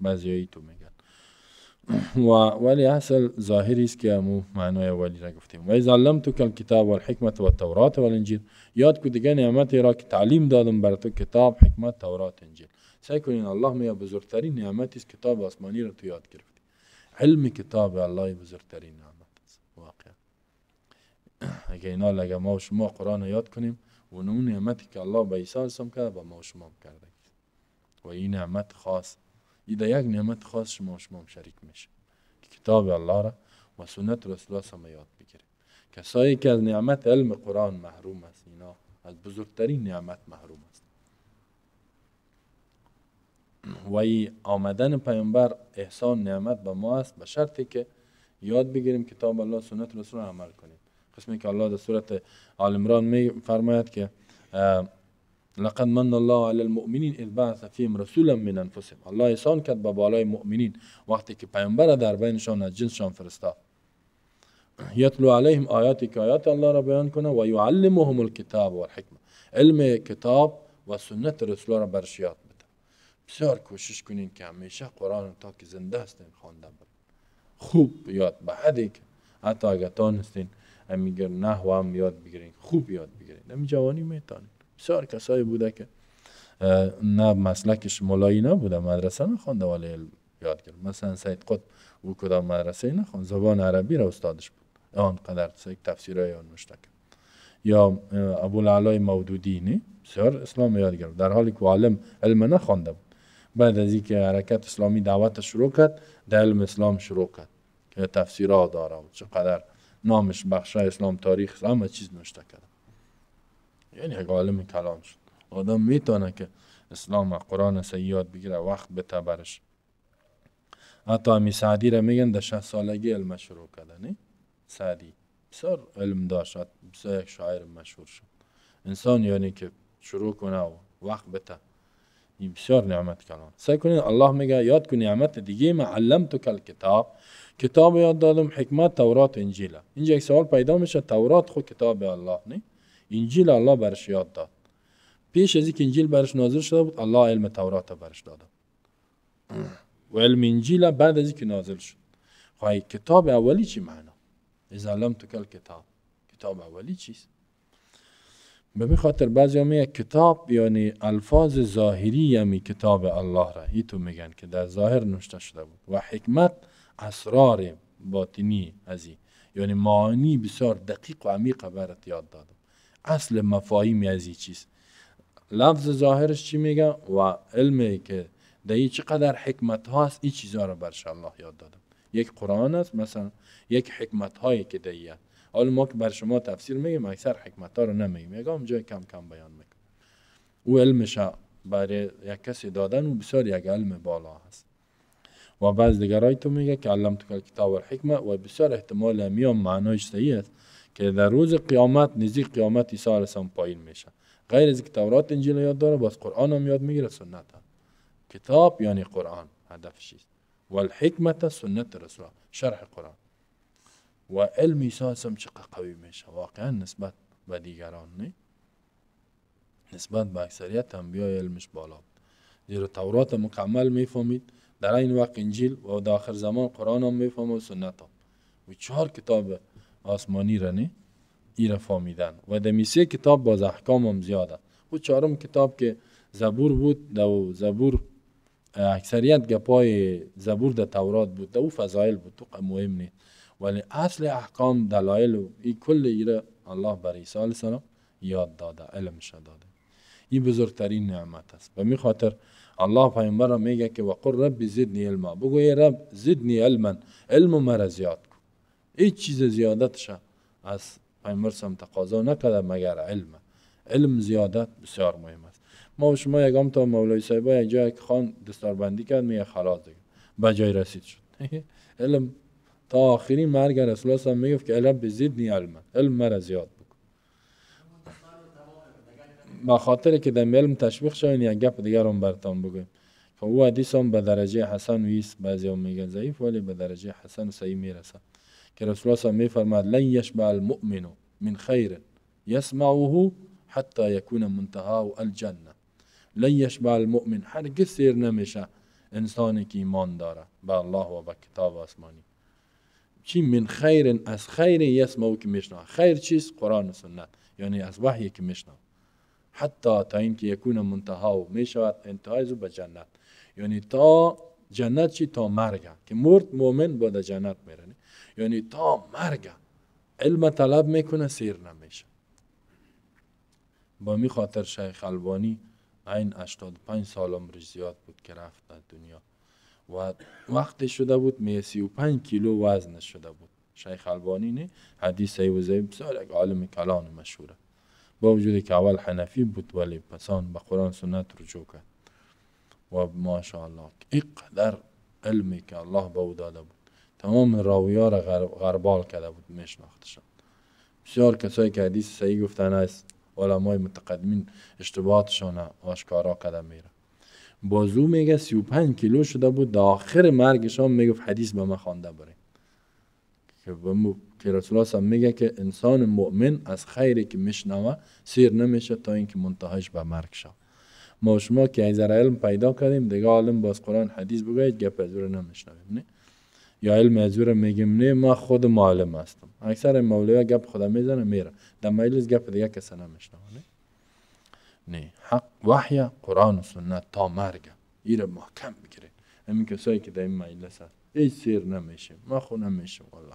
بعضی تو میگن و وليحصل ظاهري سكيامو معناه ولي رقفتي وإذا علمتك الكتاب والحكمة والتوراة والإنجيل ياد كو دیگه نعمتی را که تعلیم دادم بر تو کتاب حکمت تورات انجیل سعی کنین الله میه بزرگترین نعمتی است کتاب آسمانی را تو یاد گرفتی علم کتاب الله بزرگترین نعمت است واقعا اگه اینا لگه ما و شما قرآن را یاد کنیم و نمون که الله به عیسی کرده با ما و شما کرده و این نعمت خاص در یک نعمت خاص شما شما شریک میشه که کتاب الله را و سنت رسول الله سم یاد بگیریم کسایی که از نعمت علم قرآن محروم است اینا از بزرگترین نعمت محروم است و ای آمدن پیامبر احسان نعمت به ما است به شرطی که یاد بگیریم کتاب الله سنت رسول عمل کنیم قسمی که الله در صورت آل می فرماید که لقد من الله على المؤمنين اذ بعث فيهم رسولا من انفسهم الله احسان کرد به بالای مؤمنین وقتی که پیامبر در بینشان از جنسشان فرستاد یتلو علیهم آیاتی که آیات الله را بیان کنه و یعلمهم الکتاب و علم کتاب و سنت رسول را برش یاد بده بسیار کوشش کنین که همیشه قرآن تا که زنده هستین خوانده بر خوب یاد به حدی که حتی اگر تانستین امیگر نحو هم یاد بگیرین خوب یاد بگیرین امی جوانی میتانین بسیار کسایی بوده که نه مسلکش ملایی نبوده مدرسه نخونده ولی یاد گرفت مثلا سید قطب او کدام مدرسه نخون زبان عربی را استادش بود آنقدر یک تفسیرهای آن مشتکه یا ابوالعلای مودودی نه بسیار اسلام یاد گرفت در حالی که عالم علم نخوانده بود بعد از اینکه حرکت اسلامی دعوت شروع کرد در علم اسلام شروع کرد که تفسیرها داره بود چقدر نامش بخشای اسلام تاریخ همه چیز نوشته کرد یعنی عالم کلام شد آدم میتونه که اسلام و قرآن سه یاد بگیره وقت بته برش حتی امی سعدی را میگن در شه سالگی علم شروع کرده نی؟ سعدی بسیار علم داشت بسیار یک شاعر مشهور شد انسان یعنی که شروع کنه و وقت بته این بسیار نعمت کلام سعی کنین الله میگه یاد کن نعمت دیگه ما تو کل کتاب یاد دادم حکمت تورات انجیل اینجا یک سوال پیدا میشه تورات خود کتاب الله نیست انجیل الله برش یاد داد پیش از اینکه انجیل برش نازل شده بود الله علم تورات برش داد و علم انجیل بعد از اینکه نازل شد خواهی کتاب اولی چی معنا از علم تکل کتاب کتاب اولی چیست به خاطر بعضی همه کتاب یعنی الفاظ ظاهری همی کتاب الله را هی تو میگن که در ظاهر نوشته شده بود و حکمت اسرار باطنی از یعنی معانی بسیار دقیق و عمیق برات یاد داده اصل مفاهیمی از این چیز لفظ ظاهرش چی میگه و علمی که در چقدر حکمت ها است این چیزها رو برش الله یاد دادم یک قرآن است مثلا یک حکمت هایی که در حالا ما که بر شما تفسیر میگیم اکثر حکمت ها رو نمیگیم میگم جای کم کم بیان میکنم او علمش برای یک کسی دادن و بسیار یک علم بالا هست و بعض دیگرای تو میگه که علم تو کتاب و حکمت و بسیار احتمال میام معنایش صحیح است که در روز قیامت نزدیک قیامت عیسی علیه پایین میشه غیر از که تورات انجیل یاد داره باز قرآن هم یاد میگیره سنت هم کتاب یعنی قرآن هدفش است و الحکمت سنت رسول شرح قرآن و علم عیسی هم چقدر قوی میشه واقعا نسبت به دیگران نسبت به اکثریت انبیا علمش بالا زیرا تورات مکمل میفهمید در این وقت انجیل و در آخر زمان قرآن هم میفهمه و سنت هم و چهار کتاب آسمانی را نه ای را فامیدن و میسی کتاب باز احکام هم زیاده و چهارم کتاب که زبور بود دو زبور اکثریت گپای زبور در تورات بود او فضایل بود تو مهم نیست ولی اصل احکام دلایل و ای کل ایره الله بر عیسی علیه یاد داده علمش داده این بزرگترین نعمت است و می خاطر الله پیامبر میگه که وقر رب زدنی علما بگو ای رب زدنی علما علم مرا زیاد هیچ چیز زیادتش از پیامبر هم تقاضا نکرده مگر علم علم زیادت بسیار مهم است ما و شما یگام تا مولای صاحب یک جای که خان دستاربندی کرد میگه خلاص دیگه جای رسید شد علم تا آخرین مرگ رسول الله هم میگفت که علم بزید نی علم علم مرا زیاد بکن به خاطر که در علم تشویق شوین یک گپ دیگر هم برتان بگویم که او حدیث هم به درجه حسن و ایست بعضی هم میگن ضعیف ولی به درجه حسن و صحیح میرسه که رسول الله می فرماد لن يشبع المؤمن من خير يسمعه حتى يكون منتهى الجنه لن يشبع المؤمن هرگز قصير نمیشه إنسان كي ایمان داره بالله الله و به أسماني كي چی من خیر از خیر یسمعه که میشنوه خیر چیست قرآن و سنت یعنی از وحی که حتى حتی تا يكون یکون منتها میشود انتهای به جنت یعنی تا جنت چی تا مرگ که مرد مؤمن بدا جنت میره یعنی تا مرگه علم طلب میکنه سیر نمیشه با می خاطر شیخ البانی این 85 سال عمر زیاد بود که رفت در دنیا و وقت شده بود می 35 کیلو وزن شده بود شیخ البانی نه حدیث ای زیب بسیار یک عالم کلان مشهوره با وجود که اول حنفی بود ولی پسان به قرآن سنت رجوع کرد و ماشاءالله اینقدر علمی که الله به او داده بود تمام راویا را غربال کرده بود میشناختشان بسیار کسایی که حدیث صحیح گفتن است علمای متقدمین اشتباهاتشان آشکارا کرده میره بازو میگه 35 کیلو شده بود در آخر مرگشان میگفت حدیث به من خوانده بره که که رسول هم میگه که انسان مؤمن از خیری که میشنوه سیر نمیشه تا اینکه منتهاش به مرگ شد ما شما که از علم پیدا کردیم دیگه عالم باز قرآن حدیث بگوید گپ از نمیشنویم نه یا علم از میگیم نه ما خود معلم هستم اکثر مولوی گپ خدا میزنه میره در مجلس گپ دیگه کس نمیشنه نه نه حق وحی قرآن و سنت تا مرگ ایره محکم میگیره همین کسایی که در این مجلس هست هیچ سیر نمیشه ما خود نمیشیم والله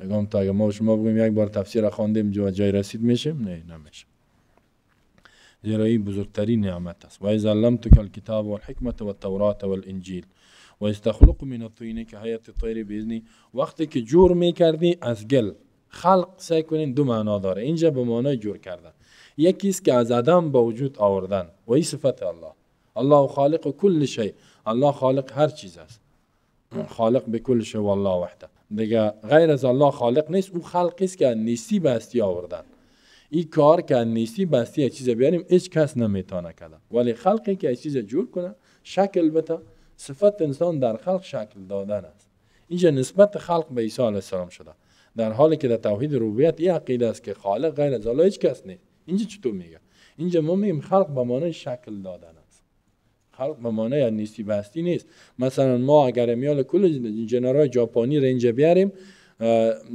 نگم تا اگر ما شما بگیم یک بار تفسیر خواندیم جو جای رسید میشیم نه نمیشه زیرا این بزرگترین نعمت است و ای لم کل کتاب و حکمت و التورات و و استخلق من الطینه که حیات طیر بیزنی وقتی که جور میکردی از گل خلق سعی کنین دو معنا داره اینجا به معنای جور کردن یکی است که از عدم به وجود آوردن و این صفت الله الله خالق کل شی الله خالق هر چیز است خالق به کل شی و الله وحده دیگه غیر از الله خالق نیست او خلق است که نیستی بستی آوردن این کار که نیستی بستی هستی چیز بیاریم هیچ کس نمیتونه کنه ولی خلقی که چیز جور کنه شکل بده صفت انسان در خلق شکل دادن است اینجا نسبت خلق به عیسی علیه السلام شده در حالی که در توحید ربوبیت این عقیده است که خالق غیر از الله هیچ کس نیست اینجا چطور میگه اینجا ما میگیم خلق به معنای شکل دادن است خلق به معنای نیستی بستی نیست مثلا ما اگر میال کل جنرال ژاپنی رنج بیاریم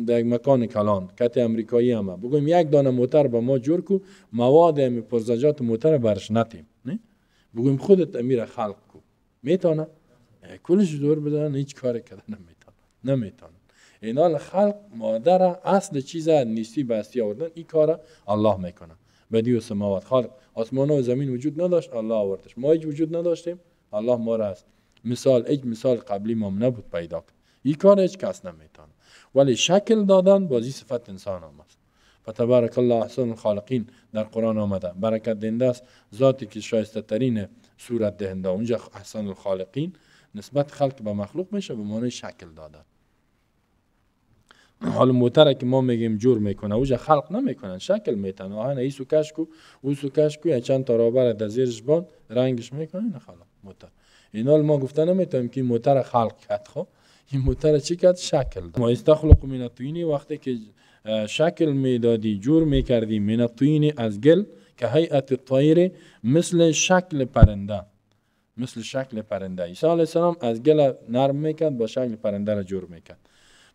در مکان کلان کت امریکایی هم بگویم یک دانه موتر به ما جور کو مواد پرزجات موتر برش نتیم بگویم خودت امیر خلق میتونه کلش دور بدن هیچ کار کردن نمیتونه نمیتونن اینا خلق مادر اصل چیز نیستی بستی آوردن این کار الله میکنه بدی سماوات خالق آسمان و زمین وجود نداشت الله آوردش ما هیچ وجود نداشتیم الله ما راست. مثال هیچ مثال قبلی ما نبود پیدا کرد این کار هیچ کس نمیتونه ولی شکل دادن بازی صفت انسان است. فتبارک الله احسن الخالقین در قرآن آمده برکت دنده است ذاتی که شایسته صورت دهنده اونجا احسن الخالقین نسبت خلق به مخلوق میشه به معنی شکل دادن حال موتره که ما میگیم جور میکنه اوجا خلق نمیکنن شکل میتن آهن ای سو کو او سو کو یا چند تا رابر در زیرش باند، رنگش میکنه نه خلق موتر حال ما گفته نمیتونیم که موتر خلق کرد خب این موتر چی کرد شکل داد ما استخلق من وقتی که شکل میدادی جور میکردی من از گل که هیئت مثل شکل پرنده مثل شکل پرنده عیسی علیه السلام از گل نرم میکرد با شکل پرنده را جور میکرد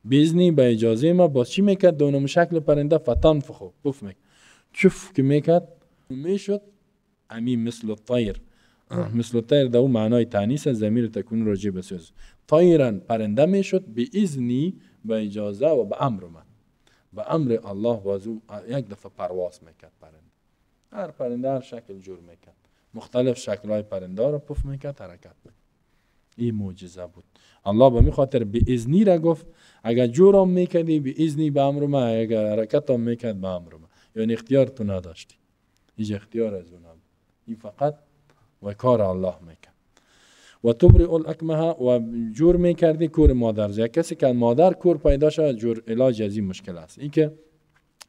بیزنی با اجازه ما با چی میکرد دونم شکل پرنده فتان فخو پف میکرد چف که میکرد میشد امی مثل طایر مثل طایر در معنای تانیس زمیر تکون راجع سوز طایران پرنده میشد به ازنی با اجازه و به امر من به امر الله بازو یک دفعه پرواز میکرد پرنده هر پرنده هر شکل جور میکرد مختلف شکل های پرنده رو پف میکرد حرکت میکرد این معجزه بود الله به میخاطر خاطر به اذنی را گفت اگر هم میکردی به اذنی به امر ما اگر حرکت هم میکرد به امر ما یعنی اختیار تو نداشتی هیچ اختیار از اون این فقط و کار الله میکرد و تبرئ اکمه و جور میکردی کور مادر یا کسی که مادر کور پیدا شد جور علاج از این مشکل است اینکه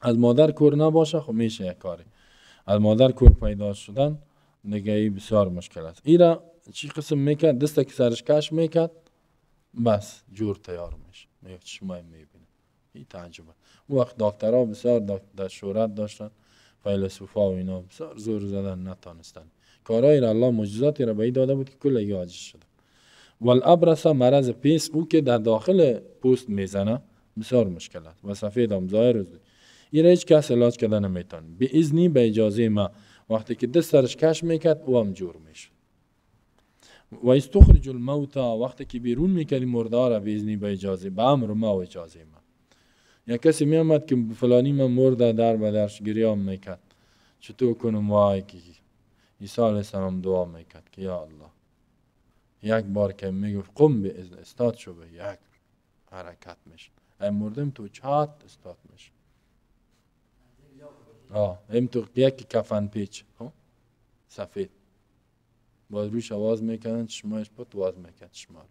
از مادر کور نباشه خب میشه یک کاری از مادر کور پیدا شدن نگهی بسیار مشکل است ایرا چی قسم میکرد دست که سرش کش میکرد بس جور تیار میشه چشمای میبینید، این تعجبه اون وقت ها بسیار در شورت داشتن فیلسوفا و اینا بسیار زور زدن نتانستن کارای را الله معجزاتی را به این داده بود که کل عاجز شده والابرس مرض پیس او که در داخل پوست میزنه بسیار مشکل است و سفید هم ظاهر اینا هیچ کس علاج کردن نمیتون به اذنی به اجازه ما وقتی که دست سرش کش میکرد او هم جور میشه. و استخرج الموتا وقتی که بیرون میکردی مرده را به اذنی به اجازه به امر ما و اجازه ما یا کسی میامد که فلانی من مرده در و درش گریام میکرد چطور کنم وای که عیسی علیه السلام دعا میکرد که یا الله یک بار که میگفت قم به استاد شو به یک حرکت میشه ای مردم تو چات استاد میشه آ امتو ترکیه کفن پیچ ها سفید باز روش آواز میکنن چشمایش پت واز میکرد چشما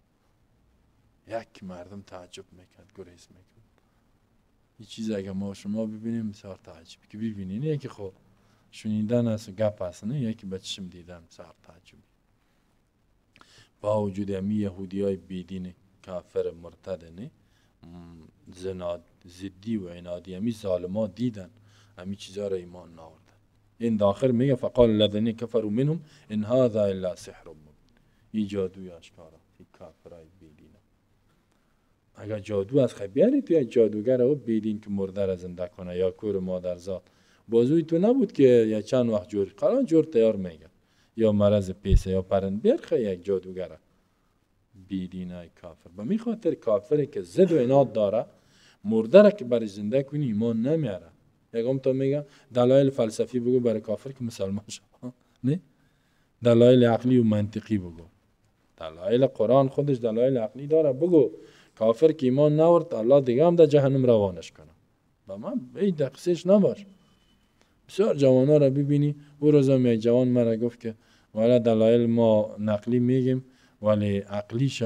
یک مردم تعجب میکرد گریز میکرد این چیز اگه ما شما ببینیم سار تعجب که ببینین یکی خب شنیدن است گپ است نه یکی به چشم دیدن سار تعجب با وجود همی یهودی های بیدین کافر مرتد نه زناد زدی و عنادی همی ظالما دیدن همه چیزا را ایمان ناورد این داخل میگه فقال کفر کفر منهم ان هذا الا سحر مبین این جادوی آشکارا این بیدین اگر جادو از خبیانی تو یک جادوگر او بیدین که مرده را زنده کنه یا کور مادرزاد بازوی تو نبود که یا چند وقت جور قرار جور تیار میگه یا مرض پیسه یا پرند برخه یک جادوگر بیدین های کافر به می خاطر کافری که زد و اناد داره مرده را که بر زنده کنی ایمان نمیاره تو میگه دلایل فلسفی بگو برای کافر که مسلمان شد نه دلایل عقلی و منطقی بگو دلایل قرآن خودش دلایل عقلی داره بگو کافر که ایمان نورد الله دیگه هم در جهنم روانش کنه با من این دقیقش نباش بسیار جوان ها رو ببینی او روزا می جوان مرا گفت که ولی دلایل ما نقلی میگیم ولی عقلیش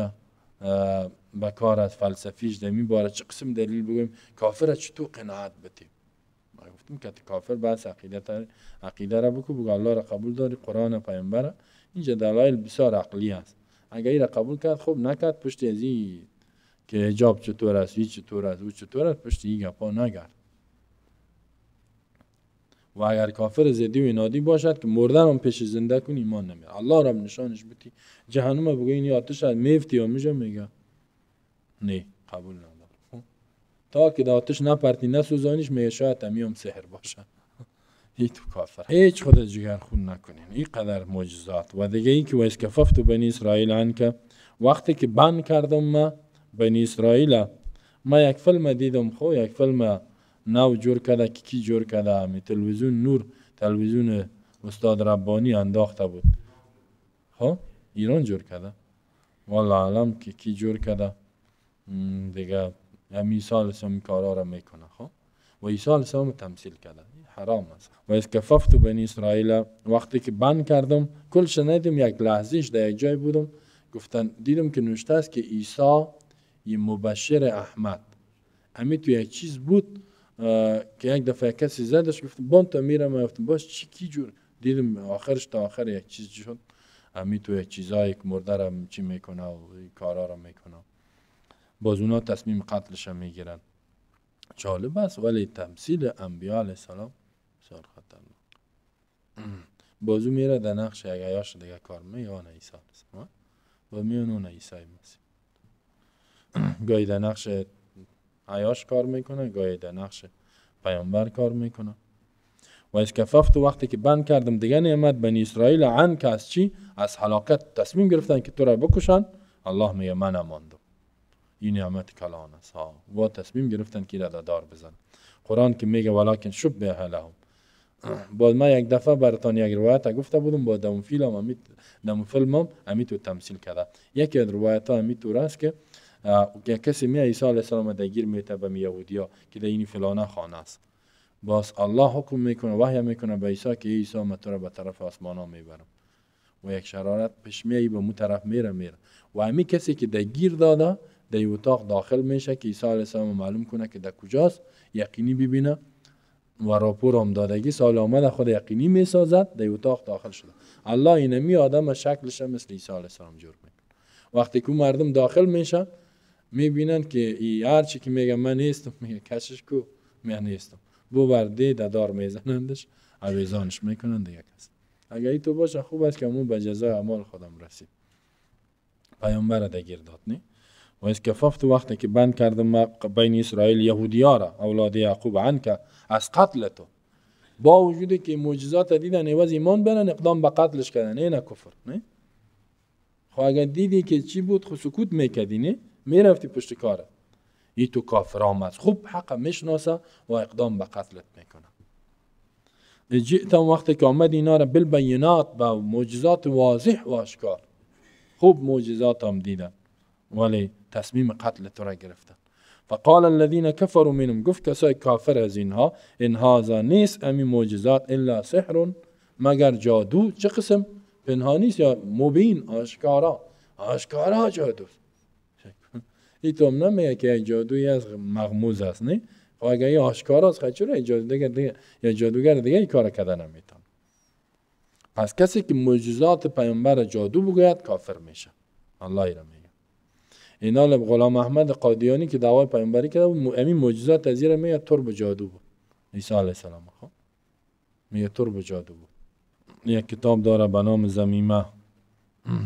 به کارت فلسفیش در باره چه قسم دلیل بگویم کافر چطور قناعت بتیم تی کافر بس عقیده عقیده را بکو بگو الله را قبول داری قرآن پیامبر اینجا دلایل بسیار عقلی است اگر را قبول کرد خب نکرد پشت از که حجاب چطور است این چطور است او چطور است پشت این گپا نگرد و اگر کافر زدی و انادی باشد که مردن هم پیش زنده کن ایمان نمیاد الله را نشانش بتی جهنم بگو این آتش میفتی یا میگه نه قبول نه تا که دا آتش نپرتی نسوزانیش هم میام سهر باشه ای تو کافر هیچ خود جگر خون نکنین این قدر معجزات و دیگه این که و بنی اسرائیل ان وقتی که بند کردم ما بنی اسرائیل ما یک فلم دیدم خو یک فلم نو جور کده که کی جور کده می تلویزیون نور تلویزیون استاد ربانی انداخته بود خو؟ ایران جور کده والا عالم که کی جور کده دیگه عیسی علیه السلام کارا را میکنه خب و عیسی علیه السلام تمثیل کرده حرام است و از کففت بنی اسرائیل وقتی که بند کردم کل شنیدم یک لحظیش در یک جای بودم گفتن دیدم که نوشته است که عیسی یه مبشر احمد همین تو یک چیز بود که یک دفعه کسی زدش گفت بان تا میرم گفتم باش چی کی جور دیدم آخرش تا آخر یک چیز شد امی تو یک چیزایی که چی میکنه و کارا را میکنه باز اونا تصمیم قتلش هم میگیرن جالب است ولی تمثیل انبیاء علیه السلام بسیار خطرناک بازو میره در نقش اگه یاش دیگه کار آن ایسا و میون اون ایسای مسیح گاهی در نقش عیاش کار میکنه گاهی در نقش پیامبر کار میکنه و از کففت وقتی که بند کردم دیگه نعمت بنی اسرائیل عن که از چی از حلاقت تصمیم گرفتن که تو را بکشن الله میگه من این نعمت کلان است و تصمیم گرفتن که را دار بزن قرآن که میگه ولیکن شب به لهم باز من یک دفعه براتان یک روایت گفته بودم با فیل فیلم امیت هم امیت امیتو تمثیل کرده یکی از روایت ها امیتو است که کسی می عیسی علیه السلام دگیر میته به ها که در این فلانه خانه است باز الله حکم میکنه وحی میکنه به عیسی که عیسی من تو را به طرف آسمان ها میبرم و یک شرارت پیش میایی به مو طرف میره میره و همین کسی که درگیر داده در اتاق داخل میشه که عیسی علیه السلام معلوم کنه که در کجاست یقینی ببینه و راپور هم دادگی سال آمد خود یقینی میسازد در اتاق داخل شده الله اینمی آدم شکلش مثل عیسی علیه السلام جور میکنه وقتی که مردم داخل میشن میبینند که ای هر چی که میگه من نیستم میگه کشش کو من نیستم بو برده دار میزنندش عویزانش میکنند دیگه کس اگر ای تو باشه خوب است که امون به جزای اعمال خودم رسید پیامبر دگیر داد و از کففت وقتی که بند کردم ما بین اسرائیل ها را اولاد یعقوب عنک از قتل تو با وجود که معجزات دیدن عوض ایمان برن اقدام به قتلش کردن نه کفر نه خو خب اگر دیدی که چی بود خو خب سکوت میکدی نه میرفتی پشت کاره ای تو کافر آمد خوب حق میشناسه و اقدام به قتلت میکنه جئتم وقتی که آمد اینا را بالبینات با معجزات واضح واشکار خوب معجزات هم دیدن ولی تصمیم قتل تو را گرفتن فقال الذین کفروا منهم گفت کسای کافر از اینها این هذا نیست امی معجزات الا سحر مگر جادو چه قسم پنهانی یا مبین آشکارا آشکارا جادو ای تو نمیگه که جادوی از مغموز است نه و خب اگه این آشکارا است خب چرا یا جادوگر دیگه این کار کردن نمیتون پس کسی که معجزات پیامبر جادو بگوید کافر میشه الله ایرمی اینال غلام احمد قادیانی که دعوای پیامبری کرده بود همین معجزات از زیر ترب جادو بود عیسی علیه السلام خب میگه ترب جادو بود یک کتاب داره به نام زمیمه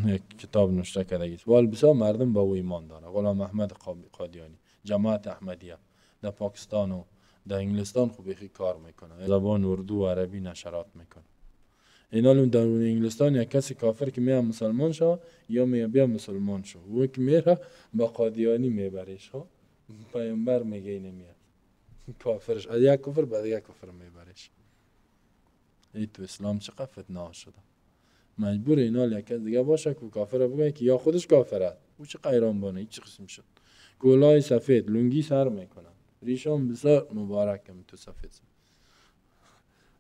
یک کتاب نوشته کرده است ولی بسیار مردم با او ایمان داره غلام احمد قادیانی جماعت احمدیه در پاکستان و در انگلستان خوب کار میکنه زبان اردو و عربی نشرات میکنه لون در انگلستان یک کسی کافر که میام مسلمان شو یا می بیا مسلمان شو و که میره با قادیانی میبریش ها خب؟ پیامبر میگه اینه میاد کافرش از یک کفر بعد یک کفر میبریش ای تو اسلام چقدر فتنه شده مجبور اینال یک کس دیگه باشه که کافر بگه که یا خودش کافر است او چه قیران بانه هیچ قسم شد گلای سفید لنگی سر میکنن ریشان بسیار مبارکم تو سفید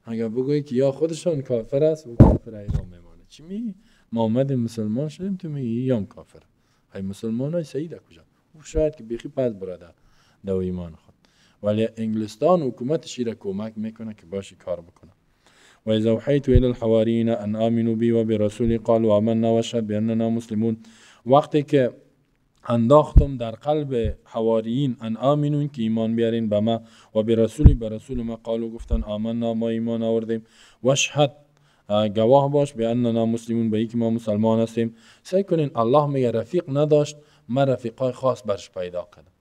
اگر بگویی که یا خودشان کافر است و کافر ایران میمانه چی میگی؟ ما آمد مسلمان شدیم تو میگی یا کافر های مسلمان های سعید کجا او شاید که بخی پس براده دو ایمان خود ولی انگلستان حکومتش را کمک میکنه که باشی کار بکنه و اذا وحیت الی الحوارین ان آمنوا بی و برسولی قال قال و نوشد باننا مسلمون وقتی که انداختم در قلب حواریین ان آمینون که ایمان بیارین به ما و به رسولی به رسول ما قالو گفتن آمنا ما ایمان آوردیم و شهد گواه باش به اننا مسلمون به که ما مسلمان هستیم سعی کنین الله میگه رفیق نداشت ما رفیقای خاص برش پیدا کردم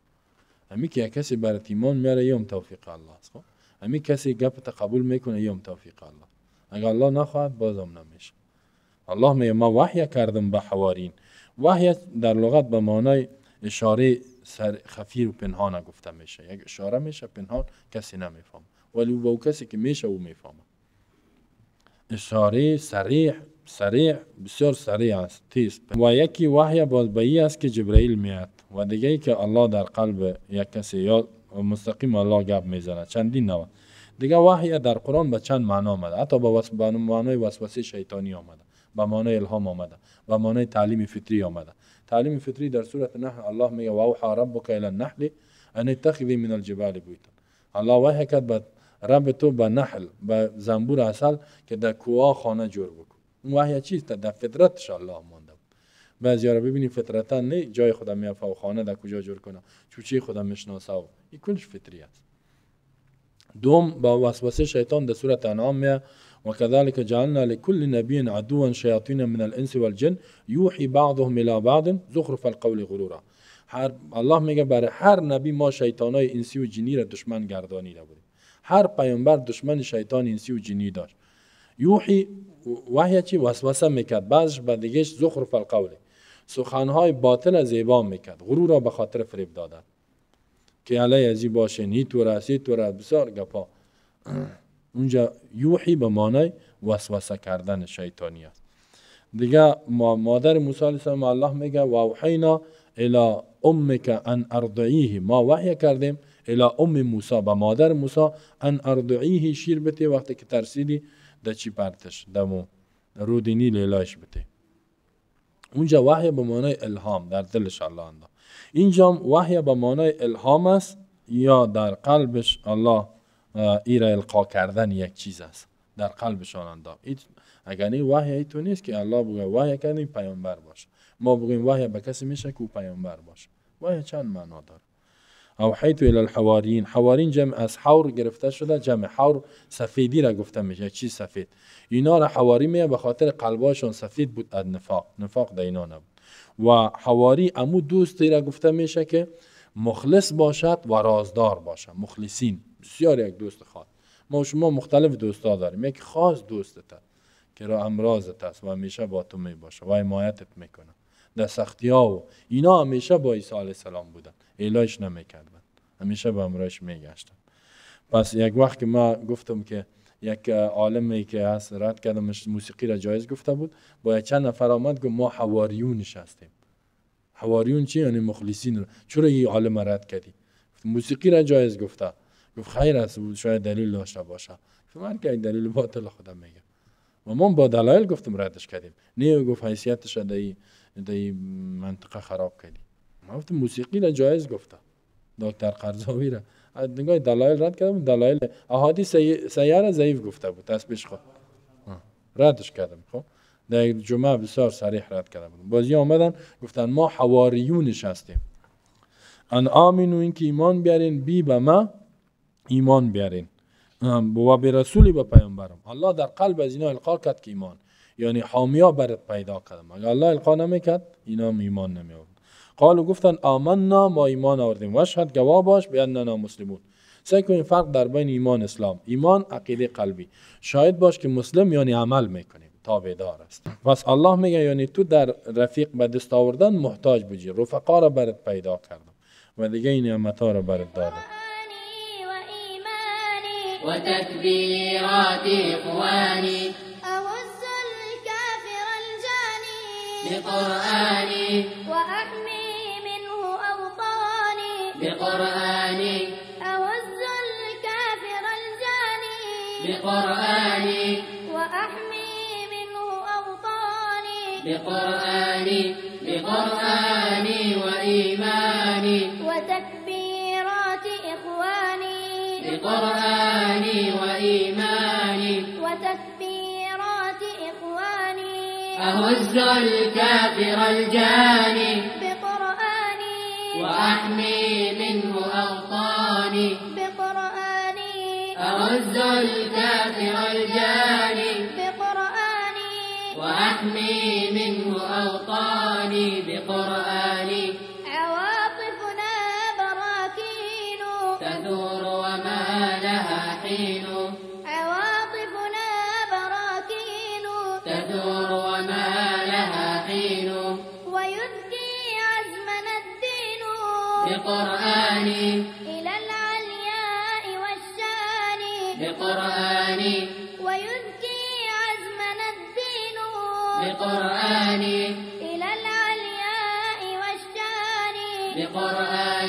امی که کسی برات ایمان میاره یوم توفیق الله است خب امی کسی گپت قبول میکنه یوم توفیق الله اگر الله نخواهد بازم نمیشه الله میگه ما وحی کردم به حوارین وحی در لغت به معنای اشاره سر خفیر و پنهانه گفته میشه یک اشاره میشه پنهان کسی نمیفهمه ولی با او کسی که میشه او میفهمه اشاره سریح سریع بسیار سریع است تیز و یکی وحی باز به است که جبرئیل میاد و دیگه ای که الله در قلب یک کسی یا مستقیم الله گپ میزنه چندین نوع دیگه وحی در قرآن به چند معنا آمده حتی به معنای وسوسه شیطانی آمده به الهام آمده به معنای تعلیم فطری آمده تعلیم فطری در صورت نحل الله میگه و اوحا ربک الی النحل ان اتخذی من الجبال بیتا الله وحی کرد به رب تو به نحل به زنبور اصل که در کوه خانه جور بکن اون وحی چیست در فطرتش الله مانده بعضی را ببینیم فطرتا نه جای خودم می و خانه در کجا جور کنه چوچی خودم میشناسه و این کلش فطری است دوم با وسوسه شیطان در صورت انعام میه وكذلك جعلنا لكل نبي عدوا شياطين من الإنس والجن يوحي بعضهم إلى بعض زخرف القول غرورا هر الله میگه برای هر نبی ما شیطانای انسی و جنی را دشمن گردانی را بودیم هر پیامبر دشمن شیطان انسی و جنی داشت یوحی وحی چی وسوسه میکرد بعضش به دیگهش زخرف القول سخنهای باطل زیبا میکرد غرور را به خاطر فریب دادن که علی ازی باشه هی تو رسی تو را بسار گپا اونجا یوحی به معنای وسوسه کردن شیطانی است دیگه مادر موسی علیه السلام الله میگه و وحینا الی امک ان ارضعیه ما وحی کردیم الی ام موسی به مادر موسی ان ارضعیه شیر بته وقتی که ترسیدی د چی پرتش دمو رودینی لیلاش بته اونجا وحی به معنای الهام در دلش الله انداخت اینجا وحی به معنای الهام است یا در قلبش الله ایرا را القا کردن یک چیز است در قلبشان انداخت اگر این وحی تو نیست که الله بگه وحی کردیم پیامبر باشه ما بگیم وحی به کسی میشه که او پیامبر باشه وحی چند معنا داره او حیت الی الحوارین حوارین جمع از حور گرفته شده جمع حور سفیدی را گفته میشه چی سفید اینا را حواری میه به خاطر قلباشون سفید بود از نفاق نفاق در اینا نبود و حواری امو دوستی را گفته میشه که مخلص باشد و رازدار باشد مخلصین بسیار یک دوست خاص ما و شما مختلف دوستا داریم یک خاص دوستت هست که را امراضت است و همیشه با تو می باشه و حمایتت میکنه در سختی ها و اینا همیشه با عیسی علیه السلام بودن ایلاش نمیکردن همیشه با امرایش میگشتن پس یک وقت که ما گفتم که یک عالمی که هست رد کردم موسیقی را جایز گفته بود با چند نفر آمد گفت ما حواریونش هستیم حواریون چی یعنی مخلصین رو چرا این عالم رد کردی موسیقی را جایز گفته گفت خیر است بود شاید دلیل داشته باشه من که این دلیل باطل خودم میگه و من با دلایل گفتم ردش کردیم نه گفت حیثیتش دای دای منطقه خراب کردی ما گفتم موسیقی را جایز گفته، دکتر قرضاوی را نگاه دلایل رد کردم دلایل احادیث سیاره ضعیف گفته بود تسبیش خود ردش کردم خب در جمعه بسیار صریح رد کردم بازی آمدن گفتن ما حواریونش هستیم ان آمینو اینکه ایمان بیارین بی به ما ایمان بیارین و به رسولی به پیامبرم الله در قلب از اینا القا کرد که ایمان یعنی حامیا برات پیدا کردم اگر الله القا نمیکرد اینا ایمان نمی آورد قالو گفتن آمنا ما ایمان آوردیم وشهد گواه باش به اننا مسلمون سعی کنین فرق در بین ایمان اسلام ایمان عقیده قلبی شاید باش که مسلم یعنی عمل میکنیم تابعدار است پس الله میگه یعنی تو در رفیق به دست آوردن محتاج بودی رفقا را پیدا کردم و دیگه این نعمت ها را برات وتكبيرات إخواني أوز الكافر الجاني بقرآني وأحمي منه أوطاني بقرآني أوز الكافر الجاني بقرآني وأحمي منه أوطاني بقرآني بقرآني وإيماني قرآني وإيماني وتكبيرات إخواني أهز الكافر الجاني بقرآني وأحمي منه أوطاني بقرآني أهز الكافر الجاني بقرآني وأحمي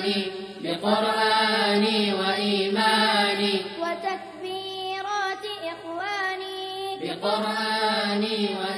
إيماني بقرآني وإيماني وتكبيرات إخواني بقرآني وإيماني